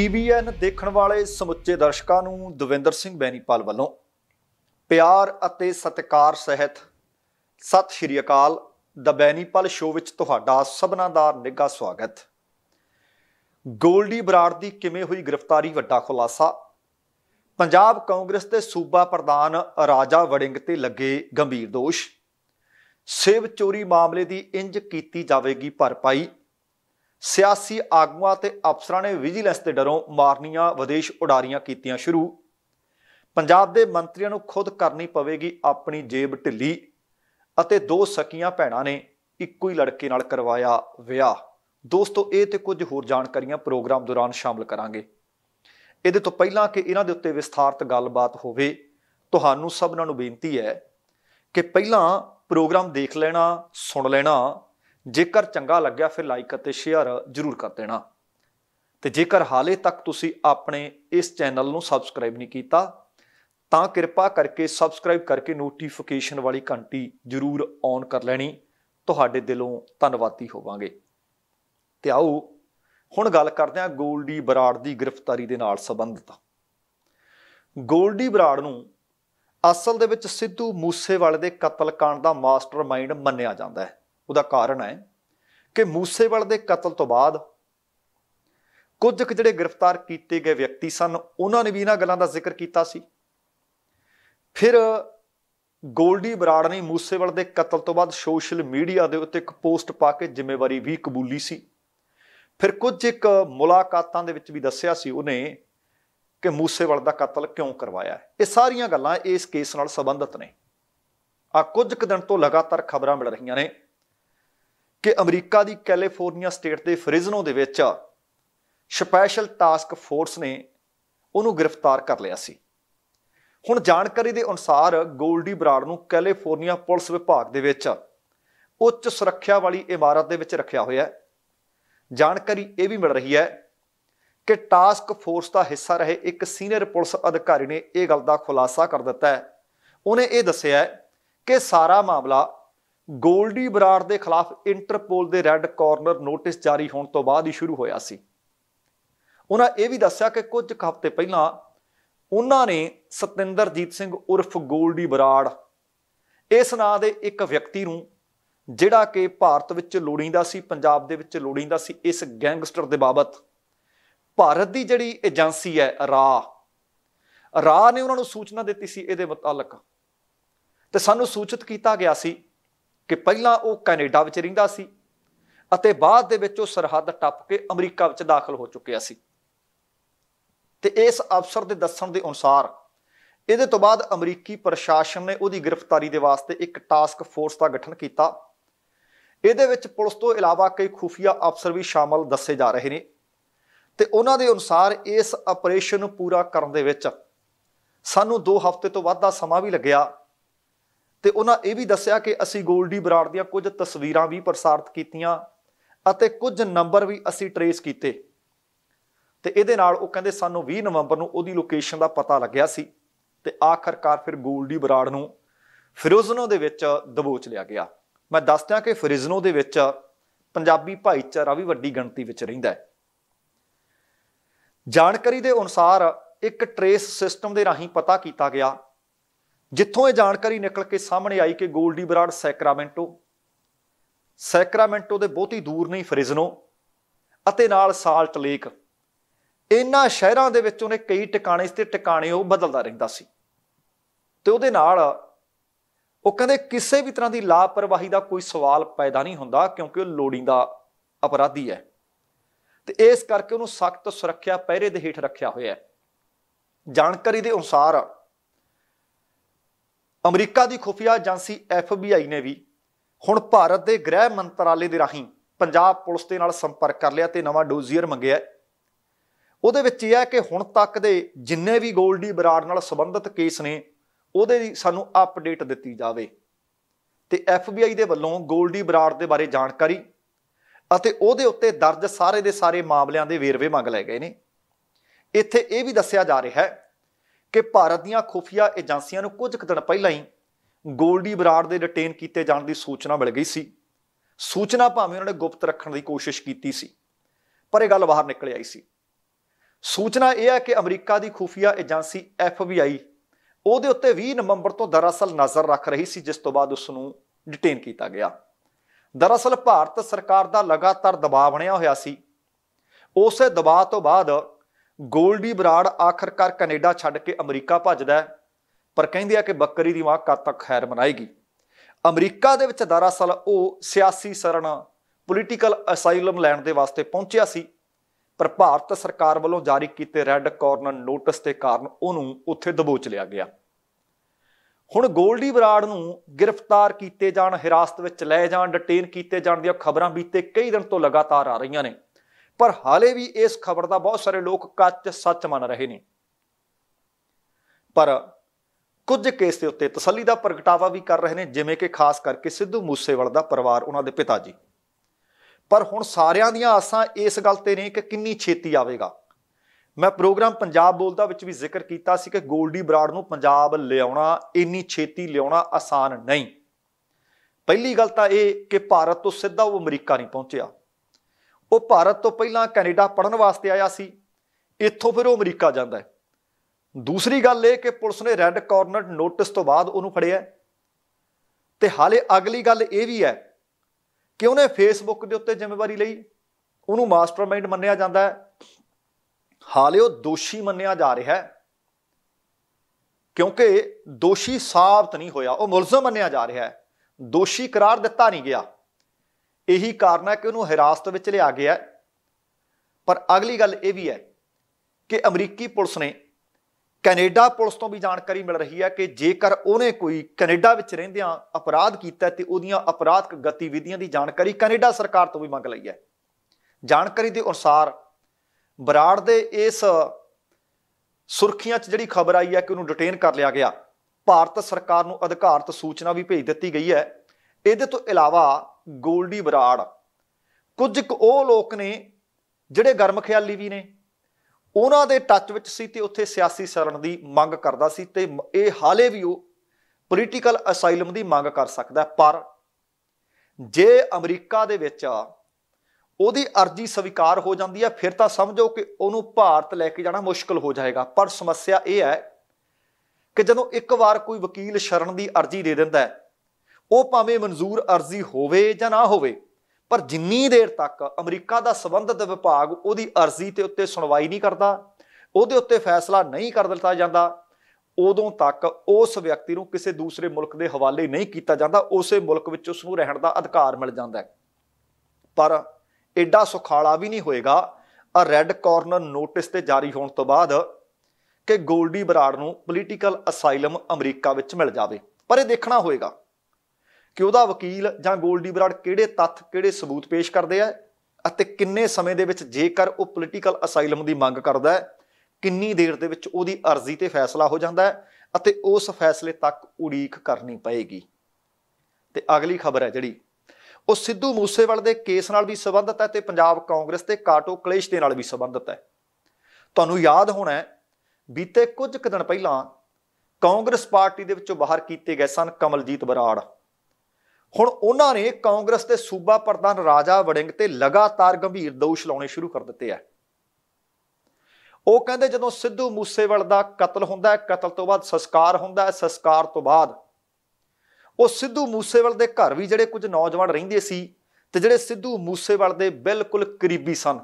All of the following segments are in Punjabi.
ਟੀਵੀਐਨ ਦੇਖਣ ਵਾਲੇ ਸਮੁੱਚੇ ਦਰਸ਼ਕਾਂ ਨੂੰ ਦਵਿੰਦਰ ਸਿੰਘ ਬੈਣੀਪਾਲ ਵੱਲੋਂ ਪਿਆਰ ਅਤੇ ਸਤਿਕਾਰ ਸਹਿਤ ਸਤਿ ਸ਼੍ਰੀ ਅਕਾਲ ਦ ਬੈਣੀਪਾਲ ਸ਼ੋਅ ਵਿੱਚ ਤੁਹਾਡਾ ਸਭਨਾਂ ਦਾ ਨਿੱਘਾ ਸਵਾਗਤ ਗੋਲਡੀ ਬਰਾੜ ਦੀ ਕਿਵੇਂ ਹੋਈ ਗ੍ਰਿਫਤਾਰੀ ਵੱਡਾ ਖੁਲਾਸਾ ਪੰਜਾਬ ਕਾਂਗਰਸ ਦੇ ਸੂਬਾ ਪ੍ਰਧਾਨ ਰਾਜਾ ਵੜਿੰਗ ਤੇ ਲੱਗੇ ਗੰਭੀਰ ਦੋਸ਼ ਸੇਵ ਚੋਰੀ ਮਾਮਲੇ ਦੀ ਇੰਜ ਕੀਤੀ ਜਾਵੇਗੀ ਭਰਪਾਈ ਸਿਆਸੀ ਆਗੂਆਂ ਤੇ ਅਫਸਰਾਂ ਨੇ ਵਿਜੀਲੈਂਸ ਦੇ ਡਰੋਂ ਮਾਰਨੀਆਂ ਵਿਦੇਸ਼ ਉਡਾਰੀਆਂ ਕੀਤੀਆਂ ਸ਼ੁਰੂ ਪੰਜਾਬ ਦੇ ਮੰਤਰੀਆਂ ਨੂੰ ਖੁਦ ਕਰਨੀ ਪਵੇਗੀ ਆਪਣੀ ਜੇਬ ਢਿੱਲੀ ਅਤੇ ਦੋ ਸਕੀਆਂ ਭੈਣਾਂ ਨੇ ਇੱਕੋ ਹੀ ਲੜਕੇ ਨਾਲ ਕਰਵਾਇਆ ਵਿਆਹ ਦੋਸਤੋ ਇਹ ਤੇ ਕੁਝ ਹੋਰ ਜਾਣਕਾਰੀਆਂ ਪ੍ਰੋਗਰਾਮ ਦੌਰਾਨ ਸ਼ਾਮਲ ਕਰਾਂਗੇ ਇਹਦੇ ਤੋਂ ਪਹਿਲਾਂ ਕਿ ਇਹਨਾਂ ਦੇ ਉੱਤੇ ਵਿਸਥਾਰਤ ਗੱਲਬਾਤ ਹੋਵੇ ਤੁਹਾਨੂੰ ਸਭਨਾਂ ਨੂੰ ਬੇਨਤੀ ਹੈ ਕਿ ਪਹਿਲਾਂ ਪ੍ਰੋਗਰਾਮ ਦੇਖ ਲੈਣਾ ਸੁਣ ਲੈਣਾ ਜੇਕਰ ਚੰਗਾ ਲੱਗਿਆ ਫਿਰ ਲਾਈਕ ਅਤੇ ਸ਼ੇਅਰ ਜ਼ਰੂਰ ਕਰ ਦੇਣਾ ਤੇ ਜੇਕਰ ਹਾਲੇ ਤੱਕ ਤੁਸੀਂ ਆਪਣੇ ਇਸ ਚੈਨਲ ਨੂੰ ਸਬਸਕ੍ਰਾਈਬ ਨਹੀਂ ਕੀਤਾ ਤਾਂ ਕਿਰਪਾ ਕਰਕੇ ਸਬਸਕ੍ਰਾਈਬ ਕਰਕੇ ਨੋਟੀਫਿਕੇਸ਼ਨ ਵਾਲੀ ਘੰਟੀ ਜ਼ਰੂਰ ਔਨ ਕਰ ਲੈਣੀ ਤੁਹਾਡੇ ਦਿਲੋਂ ਧੰਨਵਾਦੀ ਹੋਵਾਂਗੇ ਤੇ ਆਓ ਹੁਣ ਗੱਲ ਕਰਦੇ ਹਾਂ ਗੋਲਡੀ ਬਰਾੜ ਦੀ ਗ੍ਰਿਫਤਾਰੀ ਦੇ ਨਾਲ ਸੰਬੰਧਿਤ ਗੋਲਡੀ ਬਰਾੜ ਨੂੰ ਅਸਲ ਦੇ ਵਿੱਚ ਸਿੱਧੂ ਮੂਸੇਵਾਲੇ ਦੇ ਕਤਲकांड ਦਾ ਮਾਸਟਰਮਾਈਂਡ ਮੰਨਿਆ ਜਾਂਦਾ ਹੈ ਉਹਦਾ ਕਾਰਨ ਹੈ ਕਿ ਮੂਸੇਵਾਲ ਦੇ ਕਤਲ ਤੋਂ ਬਾਅਦ ਕੁਝ ਕੁ ਜਿਹੜੇ ਗ੍ਰਿਫਤਾਰ ਕੀਤੇ ਗਏ ਵਿਅਕਤੀ ਸਨ ਉਹਨਾਂ ਨੇ ਵੀ ਇਹਨਾਂ ਗੱਲਾਂ ਦਾ ਜ਼ਿਕਰ ਕੀਤਾ ਸੀ ਫਿਰ ਗੋਲਡੀ ਬਰਾੜ ਨੇ ਮੂਸੇਵਾਲ ਦੇ ਕਤਲ ਤੋਂ ਬਾਅਦ ਸੋਸ਼ਲ ਮੀਡੀਆ ਦੇ ਉੱਤੇ ਇੱਕ ਪੋਸਟ ਪਾ ਕੇ ਜ਼ਿੰਮੇਵਾਰੀ ਵੀ ਕਬੂਲੀ ਸੀ ਫਿਰ ਕੁਝ ਇੱਕ ਮੁਲਾਕਾਤਾਂ ਦੇ ਵਿੱਚ ਵੀ ਦੱਸਿਆ ਸੀ ਉਹਨੇ ਕਿ ਮੂਸੇਵਾਲ ਦਾ ਕਤਲ ਕਿਉਂ ਕਰਵਾਇਆ ਇਹ ਸਾਰੀਆਂ ਗੱਲਾਂ ਇਸ ਕੇਸ ਨਾਲ ਸੰਬੰਧਿਤ ਨੇ ਆ ਕੁਝ ਕੁ ਦਿਨ ਤੋਂ ਲਗਾਤਾਰ ਖਬਰਾਂ ਮਿਲ ਰਹੀਆਂ ਨੇ ਕਿ ਅਮਰੀਕਾ ਦੀ ਕੈਲੀਫੋਰਨੀਆ ਸਟੇਟ ਦੇ ਫ੍ਰਿਜ਼ਨੋ ਦੇ ਵਿੱਚ ਸਪੈਸ਼ਲ ਟਾਸਕ ਫੋਰਸ ਨੇ ਉਹਨੂੰ ਗ੍ਰਿਫਤਾਰ ਕਰ ਲਿਆ ਸੀ ਹੁਣ ਜਾਣਕਾਰੀ ਦੇ ਅਨੁਸਾਰ ਗੋਲਡੀ ਬਰਾੜ ਨੂੰ ਕੈਲੀਫੋਰਨੀਆ ਪੁਲਿਸ ਵਿਭਾਗ ਦੇ ਵਿੱਚ ਉੱਚ ਸੁਰੱਖਿਆ ਵਾਲੀ ਇਮਾਰਤ ਦੇ ਵਿੱਚ ਰੱਖਿਆ ਹੋਇਆ ਹੈ ਜਾਣਕਾਰੀ ਇਹ ਵੀ ਮਿਲ ਰਹੀ ਹੈ ਕਿ ਟਾਸਕ ਫੋਰਸ ਦਾ ਹਿੱਸਾ ਰਹੇ ਇੱਕ ਸੀਨੀਅਰ ਪੁਲਿਸ ਅਧਿਕਾਰੀ ਨੇ ਇਹ ਗੱਲ ਦਾ ਖੁਲਾਸਾ ਕਰ ਦਿੱਤਾ ਹੈ ਉਹਨੇ ਇਹ ਦੱਸਿਆ ਕਿ ਸਾਰਾ ਮਾਮਲਾ ਗੋਲਡੀ ਬਰਾੜ ਦੇ ਖਿਲਾਫ ਇੰਟਰਪੋਲ ਦੇ ਰੈੱਡ ਕਾਰਨਰ ਨੋਟਿਸ ਜਾਰੀ ਹੋਣ ਤੋਂ ਬਾਅਦ ਹੀ ਸ਼ੁਰੂ ਹੋਇਆ ਸੀ ਉਹਨਾਂ ਇਹ ਵੀ ਦੱਸਿਆ ਕਿ ਕੁਝ ਹਫ਼ਤੇ ਪਹਿਲਾਂ ਉਹਨਾਂ ਨੇ ਸਤਿੰਦਰਜੀਤ ਸਿੰਘ ਉਰਫ ਗੋਲਡੀ ਬਰਾੜ ਇਸ ਨਾਂ ਦੇ ਇੱਕ ਵਿਅਕਤੀ ਨੂੰ ਜਿਹੜਾ ਕਿ ਭਾਰਤ ਵਿੱਚ ਲੋੜੀਂਦਾ ਸੀ ਪੰਜਾਬ ਦੇ ਵਿੱਚ ਲੋੜੀਂਦਾ ਸੀ ਇਸ ਗੈਂਗਸਟਰ ਦੇ ਬਾਬਤ ਭਾਰਤ ਦੀ ਜਿਹੜੀ ਏਜੰਸੀ ਹੈ ਰਾ ਰਾ ਨੇ ਉਹਨਾਂ ਨੂੰ ਸੂਚਨਾ ਦਿੱਤੀ ਸੀ ਇਹਦੇ ਮੁਤਲਕ ਤੇ ਸਾਨੂੰ ਸੂਚਿਤ ਕੀਤਾ ਗਿਆ ਸੀ ਕਿ ਪਹਿਲਾਂ ਉਹ ਕੈਨੇਡਾ ਵਿੱਚ ਰਹਿੰਦਾ ਸੀ ਅਤੇ ਬਾਅਦ ਦੇ ਵਿੱਚ ਉਹ ਸਰਹੱਦ ਟੱਪ ਕੇ ਅਮਰੀਕਾ ਵਿੱਚ ਦਾਖਲ ਹੋ ਚੁੱਕਿਆ ਸੀ ਤੇ ਇਸ ਅਫਸਰ ਦੇ ਦੱਸਣ ਦੇ ਅਨੁਸਾਰ ਇਹਦੇ ਤੋਂ ਬਾਅਦ ਅਮਰੀਕੀ ਪ੍ਰਸ਼ਾਸਨ ਨੇ ਉਹਦੀ ਗ੍ਰਿਫਤਾਰੀ ਦੇ ਵਾਸਤੇ ਇੱਕ ਟਾਸਕ ਫੋਰਸ ਦਾ ਗਠਨ ਕੀਤਾ ਇਹਦੇ ਵਿੱਚ ਪੁਲਿਸ ਤੋਂ ਇਲਾਵਾ ਕਈ ਖੁਫੀਆ ਅਫਸਰ ਵੀ ਸ਼ਾਮਲ ਦੱਸੇ ਜਾ ਰਹੇ ਨੇ ਤੇ ਉਹਨਾਂ ਦੇ ਅਨੁਸਾਰ ਇਸ ਆਪਰੇਸ਼ਨ ਨੂੰ ਪੂਰਾ ਕਰਨ ਦੇ ਵਿੱਚ ਸਾਨੂੰ 2 ਹਫ਼ਤੇ ਤੋਂ ਵੱਧ ਦਾ ਸਮਾਂ ਵੀ ਲੱਗਿਆ ਤੇ ਉਹਨਾਂ ਇਹ ਵੀ ਦੱਸਿਆ ਕਿ ਅਸੀਂ 골ਡੀ ਬਰਾੜ ਦੀਆਂ ਕੁਝ ਤਸਵੀਰਾਂ ਵੀ ਪ੍ਰਸਾਰਿਤ ਕੀਤੀਆਂ ਅਤੇ ਕੁਝ ਨੰਬਰ ਵੀ ਅਸੀਂ ਟਰੇਸ ਕੀਤੇ ਤੇ ਇਹਦੇ ਨਾਲ ਉਹ ਕਹਿੰਦੇ ਸਾਨੂੰ 20 ਨਵੰਬਰ ਨੂੰ ਉਹਦੀ ਲੋਕੇਸ਼ਨ ਦਾ ਪਤਾ ਲੱਗਿਆ ਸੀ ਤੇ ਆਖਰਕਾਰ ਫਿਰ 골ਡੀ ਬਰਾੜ ਨੂੰ ਫਿਰੋਜ਼ਨੋ ਦੇ ਵਿੱਚ ਦਬੋਚ ਲਿਆ ਗਿਆ ਮੈਂ ਦੱਸਦਿਆਂ ਕਿ ਫਿਰੋਜ਼ਨੋ ਦੇ ਵਿੱਚ ਪੰਜਾਬੀ ਭਾਈਚਾਰਾ ਵੀ ਵੱਡੀ ਗਿਣਤੀ ਵਿੱਚ ਰਹਿੰਦਾ ਹੈ ਜਾਣਕਾਰੀ ਦੇ ਅਨੁਸਾਰ ਇੱਕ ਟਰੇਸ ਸਿਸਟਮ ਦੇ ਰਾਹੀਂ ਪਤਾ ਕੀਤਾ ਗਿਆ ਜਿੱਥੋਂ ਇਹ ਜਾਣਕਾਰੀ ਨਿਕਲ ਕੇ ਸਾਹਮਣੇ ਆਈ ਕਿ ਗੋਲਡੀ ਬਰਾਡ ਸੈਕਰਾਮੈਂਟੋ ਸੈਕਰਾਮੈਂਟੋ ਦੇ ਬਹੁਤੀ ਦੂਰ ਨਹੀਂ ਫ੍ਰਿਜ਼ਨੋ ਅਤੇ ਨਾਲ ਸਾਲਟ ਲੇਕ ਇਹਨਾਂ ਸ਼ਹਿਰਾਂ ਦੇ ਵਿੱਚ ਉਹਨੇ ਕਈ ਟਿਕਾਣੇ ਤੇ ਟਿਕਾਣੇ ਉਹ ਬਦਲਦਾ ਰਹਿੰਦਾ ਸੀ ਤੇ ਉਹਦੇ ਨਾਲ ਉਹ ਕਹਿੰਦੇ ਕਿਸੇ ਵੀ ਤਰ੍ਹਾਂ ਦੀ ਲਾਪਰਵਾਹੀ ਦਾ ਕੋਈ ਸਵਾਲ ਪੈਦਾ ਨਹੀਂ ਹੁੰਦਾ ਕਿਉਂਕਿ ਉਹ ਲੋੜੀ ਦਾ ਅਪਰਾਧੀ ਹੈ ਤੇ ਇਸ ਕਰਕੇ ਉਹਨੂੰ ਸਖਤ ਸੁਰੱਖਿਆ ਪਹਿਰੇ ਦੇ ਹੇਠ ਰੱਖਿਆ ਹੋਇਆ ਹੈ ਜਾਣਕਾਰੀ ਦੇ ਅਨੁਸਾਰ ਅਮਰੀਕਾ ਦੀ ਖੁਫੀਆ ਏਜੰਸੀ ਐਫਬੀਆਈ ਨੇ ਵੀ ਹੁਣ ਭਾਰਤ ਦੇ ਗ੍ਰਹਿ ਮੰਤਰਾਲੇ ਦੇ ਰਾਹੀਂ ਪੰਜਾਬ ਪੁਲਿਸ ਦੇ ਨਾਲ ਸੰਪਰਕ ਕਰ ਲਿਆ ਤੇ ਨਵਾਂ ਡੋਜ਼ੀਅਰ ਮੰਗਿਆ ਉਹਦੇ ਵਿੱਚ ਇਹ ਹੈ ਕਿ ਹੁਣ ਤੱਕ ਦੇ ਜਿੰਨੇ ਵੀ 골ਡੀ ਬਰਾੜ ਨਾਲ ਸੰਬੰਧਿਤ ਕੇਸ ਨੇ ਉਹਦੇ ਦੀ ਸਾਨੂੰ ਅਪਡੇਟ ਦਿੱਤੀ ਜਾਵੇ ਤੇ ਐਫਬੀਆਈ ਦੇ ਵੱਲੋਂ 골ਡੀ ਬਰਾੜ ਦੇ ਬਾਰੇ ਜਾਣਕਾਰੀ ਅਤੇ ਉਹਦੇ ਉੱਤੇ ਦਰਜ ਸਾਰੇ ਦੇ ਸਾਰੇ ਮਾਮਲਿਆਂ ਦੇ ਵੇਰਵੇ ਮੰਗ ਲਏ ਗਏ ਨੇ ਇੱਥੇ ਇਹ ਵੀ ਦੱਸਿਆ ਜਾ ਰਿਹਾ ਹੈ ਕਿ ਭਾਰਤ ਦੀਆਂ ਖੁਫੀਆ ਏਜੰਸੀਆਂ ਨੂੰ ਕੁਝ ਦਿਨ ਪਹਿਲਾਂ ਹੀ ਗੋਲਡੀ ਬਰਾੜ ਦੇ ਡਿਟੇਨ ਕੀਤੇ ਜਾਣ ਦੀ ਸੂਚਨਾ ਮਿਲ ਗਈ ਸੀ ਸੂਚਨਾ ਭਾਵੇਂ ਉਹਨਾਂ ਨੇ ਗੁਪਤ ਰੱਖਣ ਦੀ ਕੋਸ਼ਿਸ਼ ਕੀਤੀ ਸੀ ਪਰ ਇਹ ਗੱਲ ਬਾਹਰ ਨਿਕਲ ਆਈ ਸੀ ਸੂਚਨਾ ਇਹ ਹੈ ਕਿ ਅਮਰੀਕਾ ਦੀ ਖੁਫੀਆ ਏਜੰਸੀ ਐਫਬੀਆਈ ਉਹਦੇ ਉੱਤੇ 20 ਨਵੰਬਰ ਤੋਂ ਦਰਅਸਲ ਨਜ਼ਰ ਰੱਖ ਰਹੀ ਸੀ ਜਿਸ ਤੋਂ ਬਾਅਦ ਉਸ ਨੂੰ ਡਿਟੇਨ ਕੀਤਾ ਗਿਆ ਦਰਅਸਲ ਭਾਰਤ ਸਰਕਾਰ ਦਾ ਲਗਾਤਾਰ ਦਬਾਅ ਬਣਿਆ ਹੋਇਆ ਸੀ ਉਸੇ ਦਬਾਅ ਤੋਂ ਬਾਅਦ ਗੋਲਡੀ ਬਰਾੜ ਆਖਰਕਾਰ ਕੈਨੇਡਾ ਛੱਡ ਕੇ ਅਮਰੀਕਾ ਭੱਜਦਾ ਪਰ ਕਹਿੰਦੇ ਆ ਕਿ ਬੱਕਰੀ ਦੀ ਮਾਂ ਕਦ ਤੱਕ ਖੈਰ ਮਨਾਏਗੀ ਅਮਰੀਕਾ ਦੇ ਵਿੱਚ ਦਰਅਸਲ ਉਹ ਸਿਆਸੀ ਸਰਣ ਪੋਲੀਟੀਕਲ ਅਸਾਈਲਮ ਲੈਣ ਦੇ ਵਾਸਤੇ ਪਹੁੰਚਿਆ ਸੀ ਪਰ ਭਾਰਤ ਸਰਕਾਰ ਵੱਲੋਂ ਜਾਰੀ ਕੀਤੇ ਰੈੱਡ ਕਾਰਨਰ ਨੋਟਿਸ ਦੇ ਕਾਰਨ ਉਹਨੂੰ ਉੱਥੇ ਦਬੋਚ ਲਿਆ ਗਿਆ ਹੁਣ ਗੋਲਡੀ ਬਰਾੜ ਨੂੰ ਗ੍ਰਿਫਤਾਰ ਕੀਤੇ ਜਾਣ ਹਿਰਾਸਤ ਵਿੱਚ ਲੈ ਜਾਣ ਡਿਟੇਨ ਕੀਤੇ ਜਾਣ ਦੀਆਂ ਖਬਰਾਂ ਬੀਤੇ ਕਈ ਦਿਨ ਤੋਂ ਲਗਾਤਾਰ ਆ ਰਹੀਆਂ ਨੇ ਪਰ ਹਾਲੇ ਵੀ ਇਸ ਖਬਰ ਦਾ ਬਹੁਤ ਸਾਰੇ ਲੋਕ ਕੱਚ ਸੱਚ ਮੰਨ ਰਹੇ ਨੇ ਪਰ ਕੁਝ ਕੇਸ ਦੇ ਉੱਤੇ ਤਸੱਲੀ ਦਾ ਪ੍ਰਗਟਾਵਾ ਵੀ ਕਰ ਰਹੇ ਨੇ ਜਿਵੇਂ ਕਿ ਖਾਸ ਕਰਕੇ ਸਿੱਧੂ ਮੂਸੇਵਾਲ ਦਾ ਪਰਿਵਾਰ ਉਹਨਾਂ ਦੇ ਪਿਤਾ ਜੀ ਪਰ ਹੁਣ ਸਾਰਿਆਂ ਦੀਆਂ ਆਸਾਂ ਇਸ ਗੱਲ ਤੇ ਨੇ ਕਿ ਕਿੰਨੀ ਛੇਤੀ ਆਵੇਗਾ ਮੈਂ ਪ੍ਰੋਗਰਾਮ ਪੰਜਾਬ ਬੋਲਦਾ ਵਿੱਚ ਵੀ ਜ਼ਿਕਰ ਕੀਤਾ ਸੀ ਕਿ 골ਡੀ ਬਰਾੜ ਨੂੰ ਪੰਜਾਬ ਲਿਆਉਣਾ ਇੰਨੀ ਛੇਤੀ ਲਿਆਉਣਾ ਆਸਾਨ ਨਹੀਂ ਪਹਿਲੀ ਗੱਲ ਤਾਂ ਇਹ ਕਿ ਭਾਰਤ ਤੋਂ ਸਿੱਧਾ ਉਹ ਅਮਰੀਕਾ ਨਹੀਂ ਪਹੁੰਚਿਆ ਉਹ ਭਾਰਤ ਤੋਂ ਪਹਿਲਾਂ ਕੈਨੇਡਾ ਪੜਨ ਵਾਸਤੇ ਆਇਆ ਸੀ ਇੱਥੋਂ ਫਿਰ ਉਹ ਅਮਰੀਕਾ ਜਾਂਦਾ ਹੈ ਦੂਸਰੀ ਗੱਲ ਇਹ ਕਿ ਪੁਲਿਸ ਨੇ ਰੈੱਡ ਕਾਰਨਰ ਨੋਟਿਸ ਤੋਂ ਬਾਅਦ ਉਹਨੂੰ ਫੜਿਆ ਤੇ ਹਾਲੇ ਅਗਲੀ ਗੱਲ ਇਹ ਵੀ ਹੈ ਕਿ ਉਹਨੇ ਫੇਸਬੁੱਕ ਦੇ ਉੱਤੇ ਜ਼ਿੰਮੇਵਾਰੀ ਲਈ ਉਹਨੂੰ ਮਾਸਟਰਮਾਈਂਡ ਮੰਨਿਆ ਜਾਂਦਾ ਹੈ ਹਾਲੇ ਉਹ ਦੋਸ਼ੀ ਮੰਨਿਆ ਜਾ ਰਿਹਾ ਹੈ ਕਿਉਂਕਿ ਦੋਸ਼ੀ ਸਾਬਤ ਨਹੀਂ ਹੋਇਆ ਉਹ ਮੁਲਜ਼ਮ ਮੰਨਿਆ ਜਾ ਰਿਹਾ ਹੈ ਦੋਸ਼ੀ ਕਰਾਰ ਦਿੱਤਾ ਨਹੀਂ ਗਿਆ ਇਹੀ ਕਾਰਨ ਹੈ ਕਿ ਉਹਨੂੰ ਹਿਰਾਸਤ ਵਿੱਚ ਲਿਆ ਗਿਆ ਪਰ ਅਗਲੀ ਗੱਲ ਇਹ ਵੀ ਹੈ ਕਿ ਅਮਰੀਕੀ ਪੁਲਿਸ ਨੇ ਕੈਨੇਡਾ ਪੁਲਿਸ ਤੋਂ ਵੀ ਜਾਣਕਾਰੀ ਮਿਲ ਰਹੀ ਹੈ ਕਿ ਜੇਕਰ ਉਹਨੇ ਕੋਈ ਕੈਨੇਡਾ ਵਿੱਚ ਰਹਿੰਦਿਆਂ ਅਪਰਾਧ ਕੀਤਾ ਤੇ ਉਹਦੀਆਂ ਅਪਰਾਧਕ ਗਤੀਵਿਧੀਆਂ ਦੀ ਜਾਣਕਾਰੀ ਕੈਨੇਡਾ ਸਰਕਾਰ ਤੋਂ ਵੀ ਮੰਗ ਲਈ ਹੈ ਜਾਣਕਾਰੀ ਦੇ ਅਨੁਸਾਰ ਬਰਾੜ ਦੇ ਇਸ ਸੁਰਖੀਆਂ 'ਚ ਜਿਹੜੀ ਖਬਰ ਆਈ ਹੈ ਕਿ ਉਹਨੂੰ ਡਿਟੇਨ ਕਰ ਲਿਆ ਗਿਆ ਭਾਰਤ ਸਰਕਾਰ ਨੂੰ ਅਧਿਕਾਰਤ ਸੂਚਨਾ ਵੀ ਭੇਜ ਦਿੱਤੀ ਗਈ ਹੈ ਇਹਦੇ ਤੋਂ ਇਲਾਵਾ ਗੋਲਡੀ ਬਰਾੜ ਕੁਝ ਕੁ ਉਹ ਲੋਕ ਨੇ ਜਿਹੜੇ ਗਰਮ ਖਿਆਲੀ ਵੀ ਨੇ ਉਹਨਾਂ ਦੇ ਟੱਚ ਵਿੱਚ ਸੀ ਤੇ ਉੱਥੇ ਸਿਆਸੀ ਸ਼ਰਨ ਦੀ ਮੰਗ ਕਰਦਾ ਸੀ ਤੇ ਇਹ ਹਾਲੇ ਵੀ ਉਹ ਪੋਲੀਟੀਕਲ ਅਸਾਈਲਮ ਦੀ ਮੰਗ ਕਰ ਸਕਦਾ ਪਰ ਜੇ ਅਮਰੀਕਾ ਦੇ ਵਿੱਚ ਉਹਦੀ ਅਰਜ਼ੀ ਸਵੀਕਾਰ ਹੋ ਜਾਂਦੀ ਹੈ ਫਿਰ ਤਾਂ ਸਮਝੋ ਕਿ ਉਹਨੂੰ ਭਾਰਤ ਲੈ ਕੇ ਜਾਣਾ ਮੁਸ਼ਕਲ ਹੋ ਜਾਏਗਾ ਪਰ ਸਮੱਸਿਆ ਇਹ ਹੈ ਕਿ ਜਦੋਂ ਇੱਕ ਵਾਰ ਕੋਈ ਵਕੀਲ ਸ਼ਰਨ ਦੀ ਅਰਜ਼ੀ ਦੇ ਦਿੰਦਾ ਹੈ ਉਹ ਭਾਵੇਂ ਮਨਜ਼ੂਰ ਅਰਜ਼ੀ ਹੋਵੇ ਜਾਂ ਨਾ ਹੋਵੇ ਪਰ ਜਿੰਨੀ ਦੇਰ ਤੱਕ ਅਮਰੀਕਾ ਦਾ ਸੰਬੰਧਿਤ ਵਿਭਾਗ ਉਹਦੀ ਅਰਜ਼ੀ ਤੇ ਉੱਤੇ ਸੁਣਵਾਈ ਨਹੀਂ ਕਰਦਾ ਉਹਦੇ ਉੱਤੇ ਫੈਸਲਾ ਨਹੀਂ ਕਰ ਦਿੱਤਾ ਜਾਂਦਾ ਉਦੋਂ ਤੱਕ ਉਸ ਵਿਅਕਤੀ ਨੂੰ ਕਿਸੇ ਦੂਸਰੇ ਮੁਲਕ ਦੇ ਹਵਾਲੇ ਨਹੀਂ ਕੀਤਾ ਜਾਂਦਾ ਉਸੇ ਮੁਲਕ ਵਿੱਚ ਉਸ ਨੂੰ ਰਹਿਣ ਦਾ ਅਧਿਕਾਰ ਮਿਲ ਜਾਂਦਾ ਪਰ ਐਡਾ ਸੁਖਾਲਾ ਵੀ ਨਹੀਂ ਹੋਏਗਾ ਆ ਰੈੱਡ ਕਾਰਨਰ ਨੋਟਿਸ ਤੇ ਜਾਰੀ ਹੋਣ ਤੋਂ ਬਾਅਦ ਕਿ ਗੋਲਡੀ ਬਰਾੜ ਨੂੰ ਪੋਲੀਟੀਕਲ ਅਸਾਈਲਮ ਅਮਰੀਕਾ ਵਿੱਚ ਮਿਲ ਜਾਵੇ ਪਰ ਇਹ ਦੇਖਣਾ ਹੋਏਗਾ ਕਿ ਉਹਦਾ ਵਕੀਲ ਜਾਂ ਗੋਲਡੀ ਬਰਾੜ ਕਿਹੜੇ ਤੱਥ ਕਿਹੜੇ ਸਬੂਤ ਪੇਸ਼ ਕਰਦੇ ਆ ਅਤੇ ਕਿੰਨੇ ਸਮੇਂ ਦੇ ਵਿੱਚ ਜੇਕਰ ਉਹ ਪੋਲੀਟੀਕਲ ਅਸਾਈਲਮ ਦੀ ਮੰਗ ਕਰਦਾ ਹੈ ਕਿੰਨੀ ਦੇਰ ਦੇ ਵਿੱਚ ਉਹਦੀ ਅਰਜ਼ੀ ਤੇ ਫੈਸਲਾ ਹੋ ਜਾਂਦਾ ਹੈ ਅਤੇ ਉਸ ਫੈਸਲੇ ਤੱਕ ਉਡੀਕ ਕਰਨੀ ਪਏਗੀ ਤੇ ਅਗਲੀ ਖਬਰ ਹੈ ਜਿਹੜੀ ਉਹ ਸਿੱਧੂ ਮੂਸੇਵਾਲ ਦੇ ਕੇਸ ਨਾਲ ਵੀ ਸੰਬੰਧਤ ਹੈ ਤੇ ਪੰਜਾਬ ਕਾਂਗਰਸ ਤੇ ਕਾਟੋ ਕਲੇਸ਼ ਦੇ ਨਾਲ ਵੀ ਸੰਬੰਧਤ ਹੈ ਤੁਹਾਨੂੰ ਯਾਦ ਹੋਣਾ ਹੈ ਬੀਤੇ ਕੁਝ ਦਿਨ ਪਹਿਲਾਂ ਕਾਂਗਰਸ ਪਾਰਟੀ ਦੇ ਵਿੱਚੋਂ ਬਾਹਰ ਕੀਤੇ ਗਏ ਸਨ ਕਮਲਜੀਤ ਬਰਾੜ ਹੁਣ ਉਹਨਾਂ ਨੇ ਕਾਂਗਰਸ ਦੇ ਸੂਬਾ ਪ੍ਰਧਾਨ ਰਾਜਾ ਵੜਿੰਗ ਤੇ ਲਗਾਤਾਰ ਗੰਭੀਰ ਦੋਸ਼ ਲਾਉਣੇ ਸ਼ੁਰੂ ਕਰ ਦਿੱਤੇ ਆ ਉਹ ਕਹਿੰਦੇ ਜਦੋਂ ਸਿੱਧੂ ਮੂਸੇਵਾਲ ਦਾ ਕਤਲ ਹੁੰਦਾ ਹੈ ਕਤਲ ਤੋਂ ਬਾਅਦ ਸੰਸਕਾਰ ਹੁੰਦਾ ਹੈ ਸੰਸਕਾਰ ਤੋਂ ਬਾਅਦ ਉਹ ਸਿੱਧੂ ਮੂਸੇਵਾਲ ਦੇ ਘਰ ਵੀ ਜਿਹੜੇ ਕੁਝ ਨੌਜਵਾਨ ਰਹਿੰਦੇ ਸੀ ਤੇ ਜਿਹੜੇ ਸਿੱਧੂ ਮੂਸੇਵਾਲ ਦੇ ਬਿਲਕੁਲ ਕਰੀਬੀ ਸਨ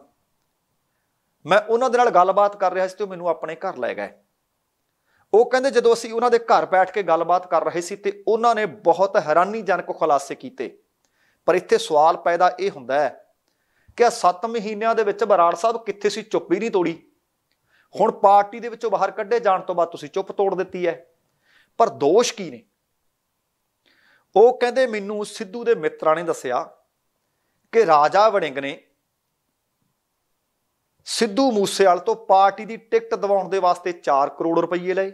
ਮੈਂ ਉਹਨਾਂ ਦੇ ਨਾਲ ਗੱਲਬਾਤ ਕਰ ਰਿਹਾ ਸੀ ਤੇ ਉਹ ਮੈਨੂੰ ਆਪਣੇ ਘਰ ਲੈ ਗਏ ਉਹ ਕਹਿੰਦੇ ਜਦੋਂ ਅਸੀਂ ਉਹਨਾਂ ਦੇ ਘਰ ਬੈਠ ਕੇ ਗੱਲਬਾਤ ਕਰ ਰਹੇ ਸੀ ਤੇ ਉਹਨਾਂ ਨੇ ਬਹੁਤ ਹੈਰਾਨੀਜਨਕ ਖੁਲਾਸੇ ਕੀਤੇ ਪਰ ਇੱਥੇ ਸਵਾਲ ਪੈਦਾ ਇਹ ਹੁੰਦਾ ਹੈ ਕਿ 7 ਮਹੀਨਿਆਂ ਦੇ ਵਿੱਚ ਬਰਾੜ ਸਾਹਿਬ ਕਿੱਥੇ ਸੀ ਚੁੱਪ ਹੀ ਨਹੀਂ ਤੋੜੀ ਹੁਣ ਪਾਰਟੀ ਦੇ ਵਿੱਚੋਂ ਬਾਹਰ ਕੱਢੇ ਜਾਣ ਤੋਂ ਬਾਅਦ ਤੁਸੀਂ ਚੁੱਪ ਤੋੜ ਦਿੱਤੀ ਹੈ ਪਰ ਦੋਸ਼ ਕੀ ਨੇ ਉਹ ਕਹਿੰਦੇ ਮੈਨੂੰ ਸਿੱਧੂ ਦੇ ਮਿੱਤਰਾਂ ਨੇ ਦੱਸਿਆ ਕਿ ਰਾਜਾ ਵੜਿੰਗ ਨੇ ਸਿੱਧੂ ਮੂਸੇਵਾਲ ਤੋਂ ਪਾਰਟੀ ਦੀ ਟਿਕਟ ਦਿਵਾਉਣ ਦੇ ਵਾਸਤੇ 4 ਕਰੋੜ ਰੁਪਏ ਲਏ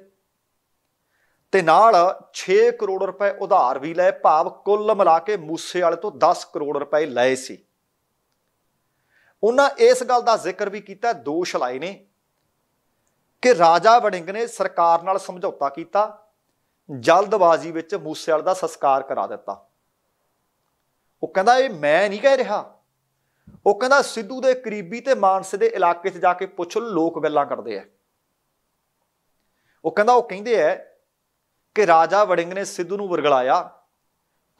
ਤੇ ਨਾਲ 6 ਕਰੋੜ ਰੁਪਏ ਉਧਾਰ ਵੀ ਲਏ ਭਾਵ ਕੁੱਲ ਮਿਲਾ ਕੇ ਮੂਸੇਵਾਲੇ ਤੋਂ 10 ਕਰੋੜ ਰੁਪਏ ਲਏ ਸੀ ਉਹਨਾਂ ਇਸ ਗੱਲ ਦਾ ਜ਼ਿਕਰ ਵੀ ਕੀਤਾ ਦੋਸ਼ ਲਾਏ ਨੇ ਕਿ ਰਾਜਾ ਵੜਿੰਗ ਨੇ ਸਰਕਾਰ ਨਾਲ ਸਮਝੌਤਾ ਕੀਤਾ ਜਲਦਬਾਜ਼ੀ ਵਿੱਚ ਮੂਸੇਵਾਲ ਦਾ ਸੰਸਕਾਰ ਕਰਾ ਦਿੱਤਾ ਉਹ ਕਹਿੰਦਾ ਇਹ ਮੈਂ ਨਹੀਂ ਕਹਿ ਰਿਹਾ ਉਹ ਕਹਿੰਦਾ ਸਿੱਧੂ ਦੇ ਕਰੀਬੀ ਤੇ ਮਾਨਸੇ ਦੇ ਇਲਾਕੇ 'ਚ ਜਾ ਕੇ ਪੁੱਛ ਲੋ ਲੋਕ ਗੱਲਾਂ ਕਰਦੇ ਐ ਉਹ ਕਹਿੰਦਾ ਉਹ ਕਹਿੰਦੇ ਐ ਕਿ ਰਾਜਾ ਵੜਿੰਗ ਨੇ ਸਿੱਧੂ ਨੂੰ ਵਰਗਲਾਇਆ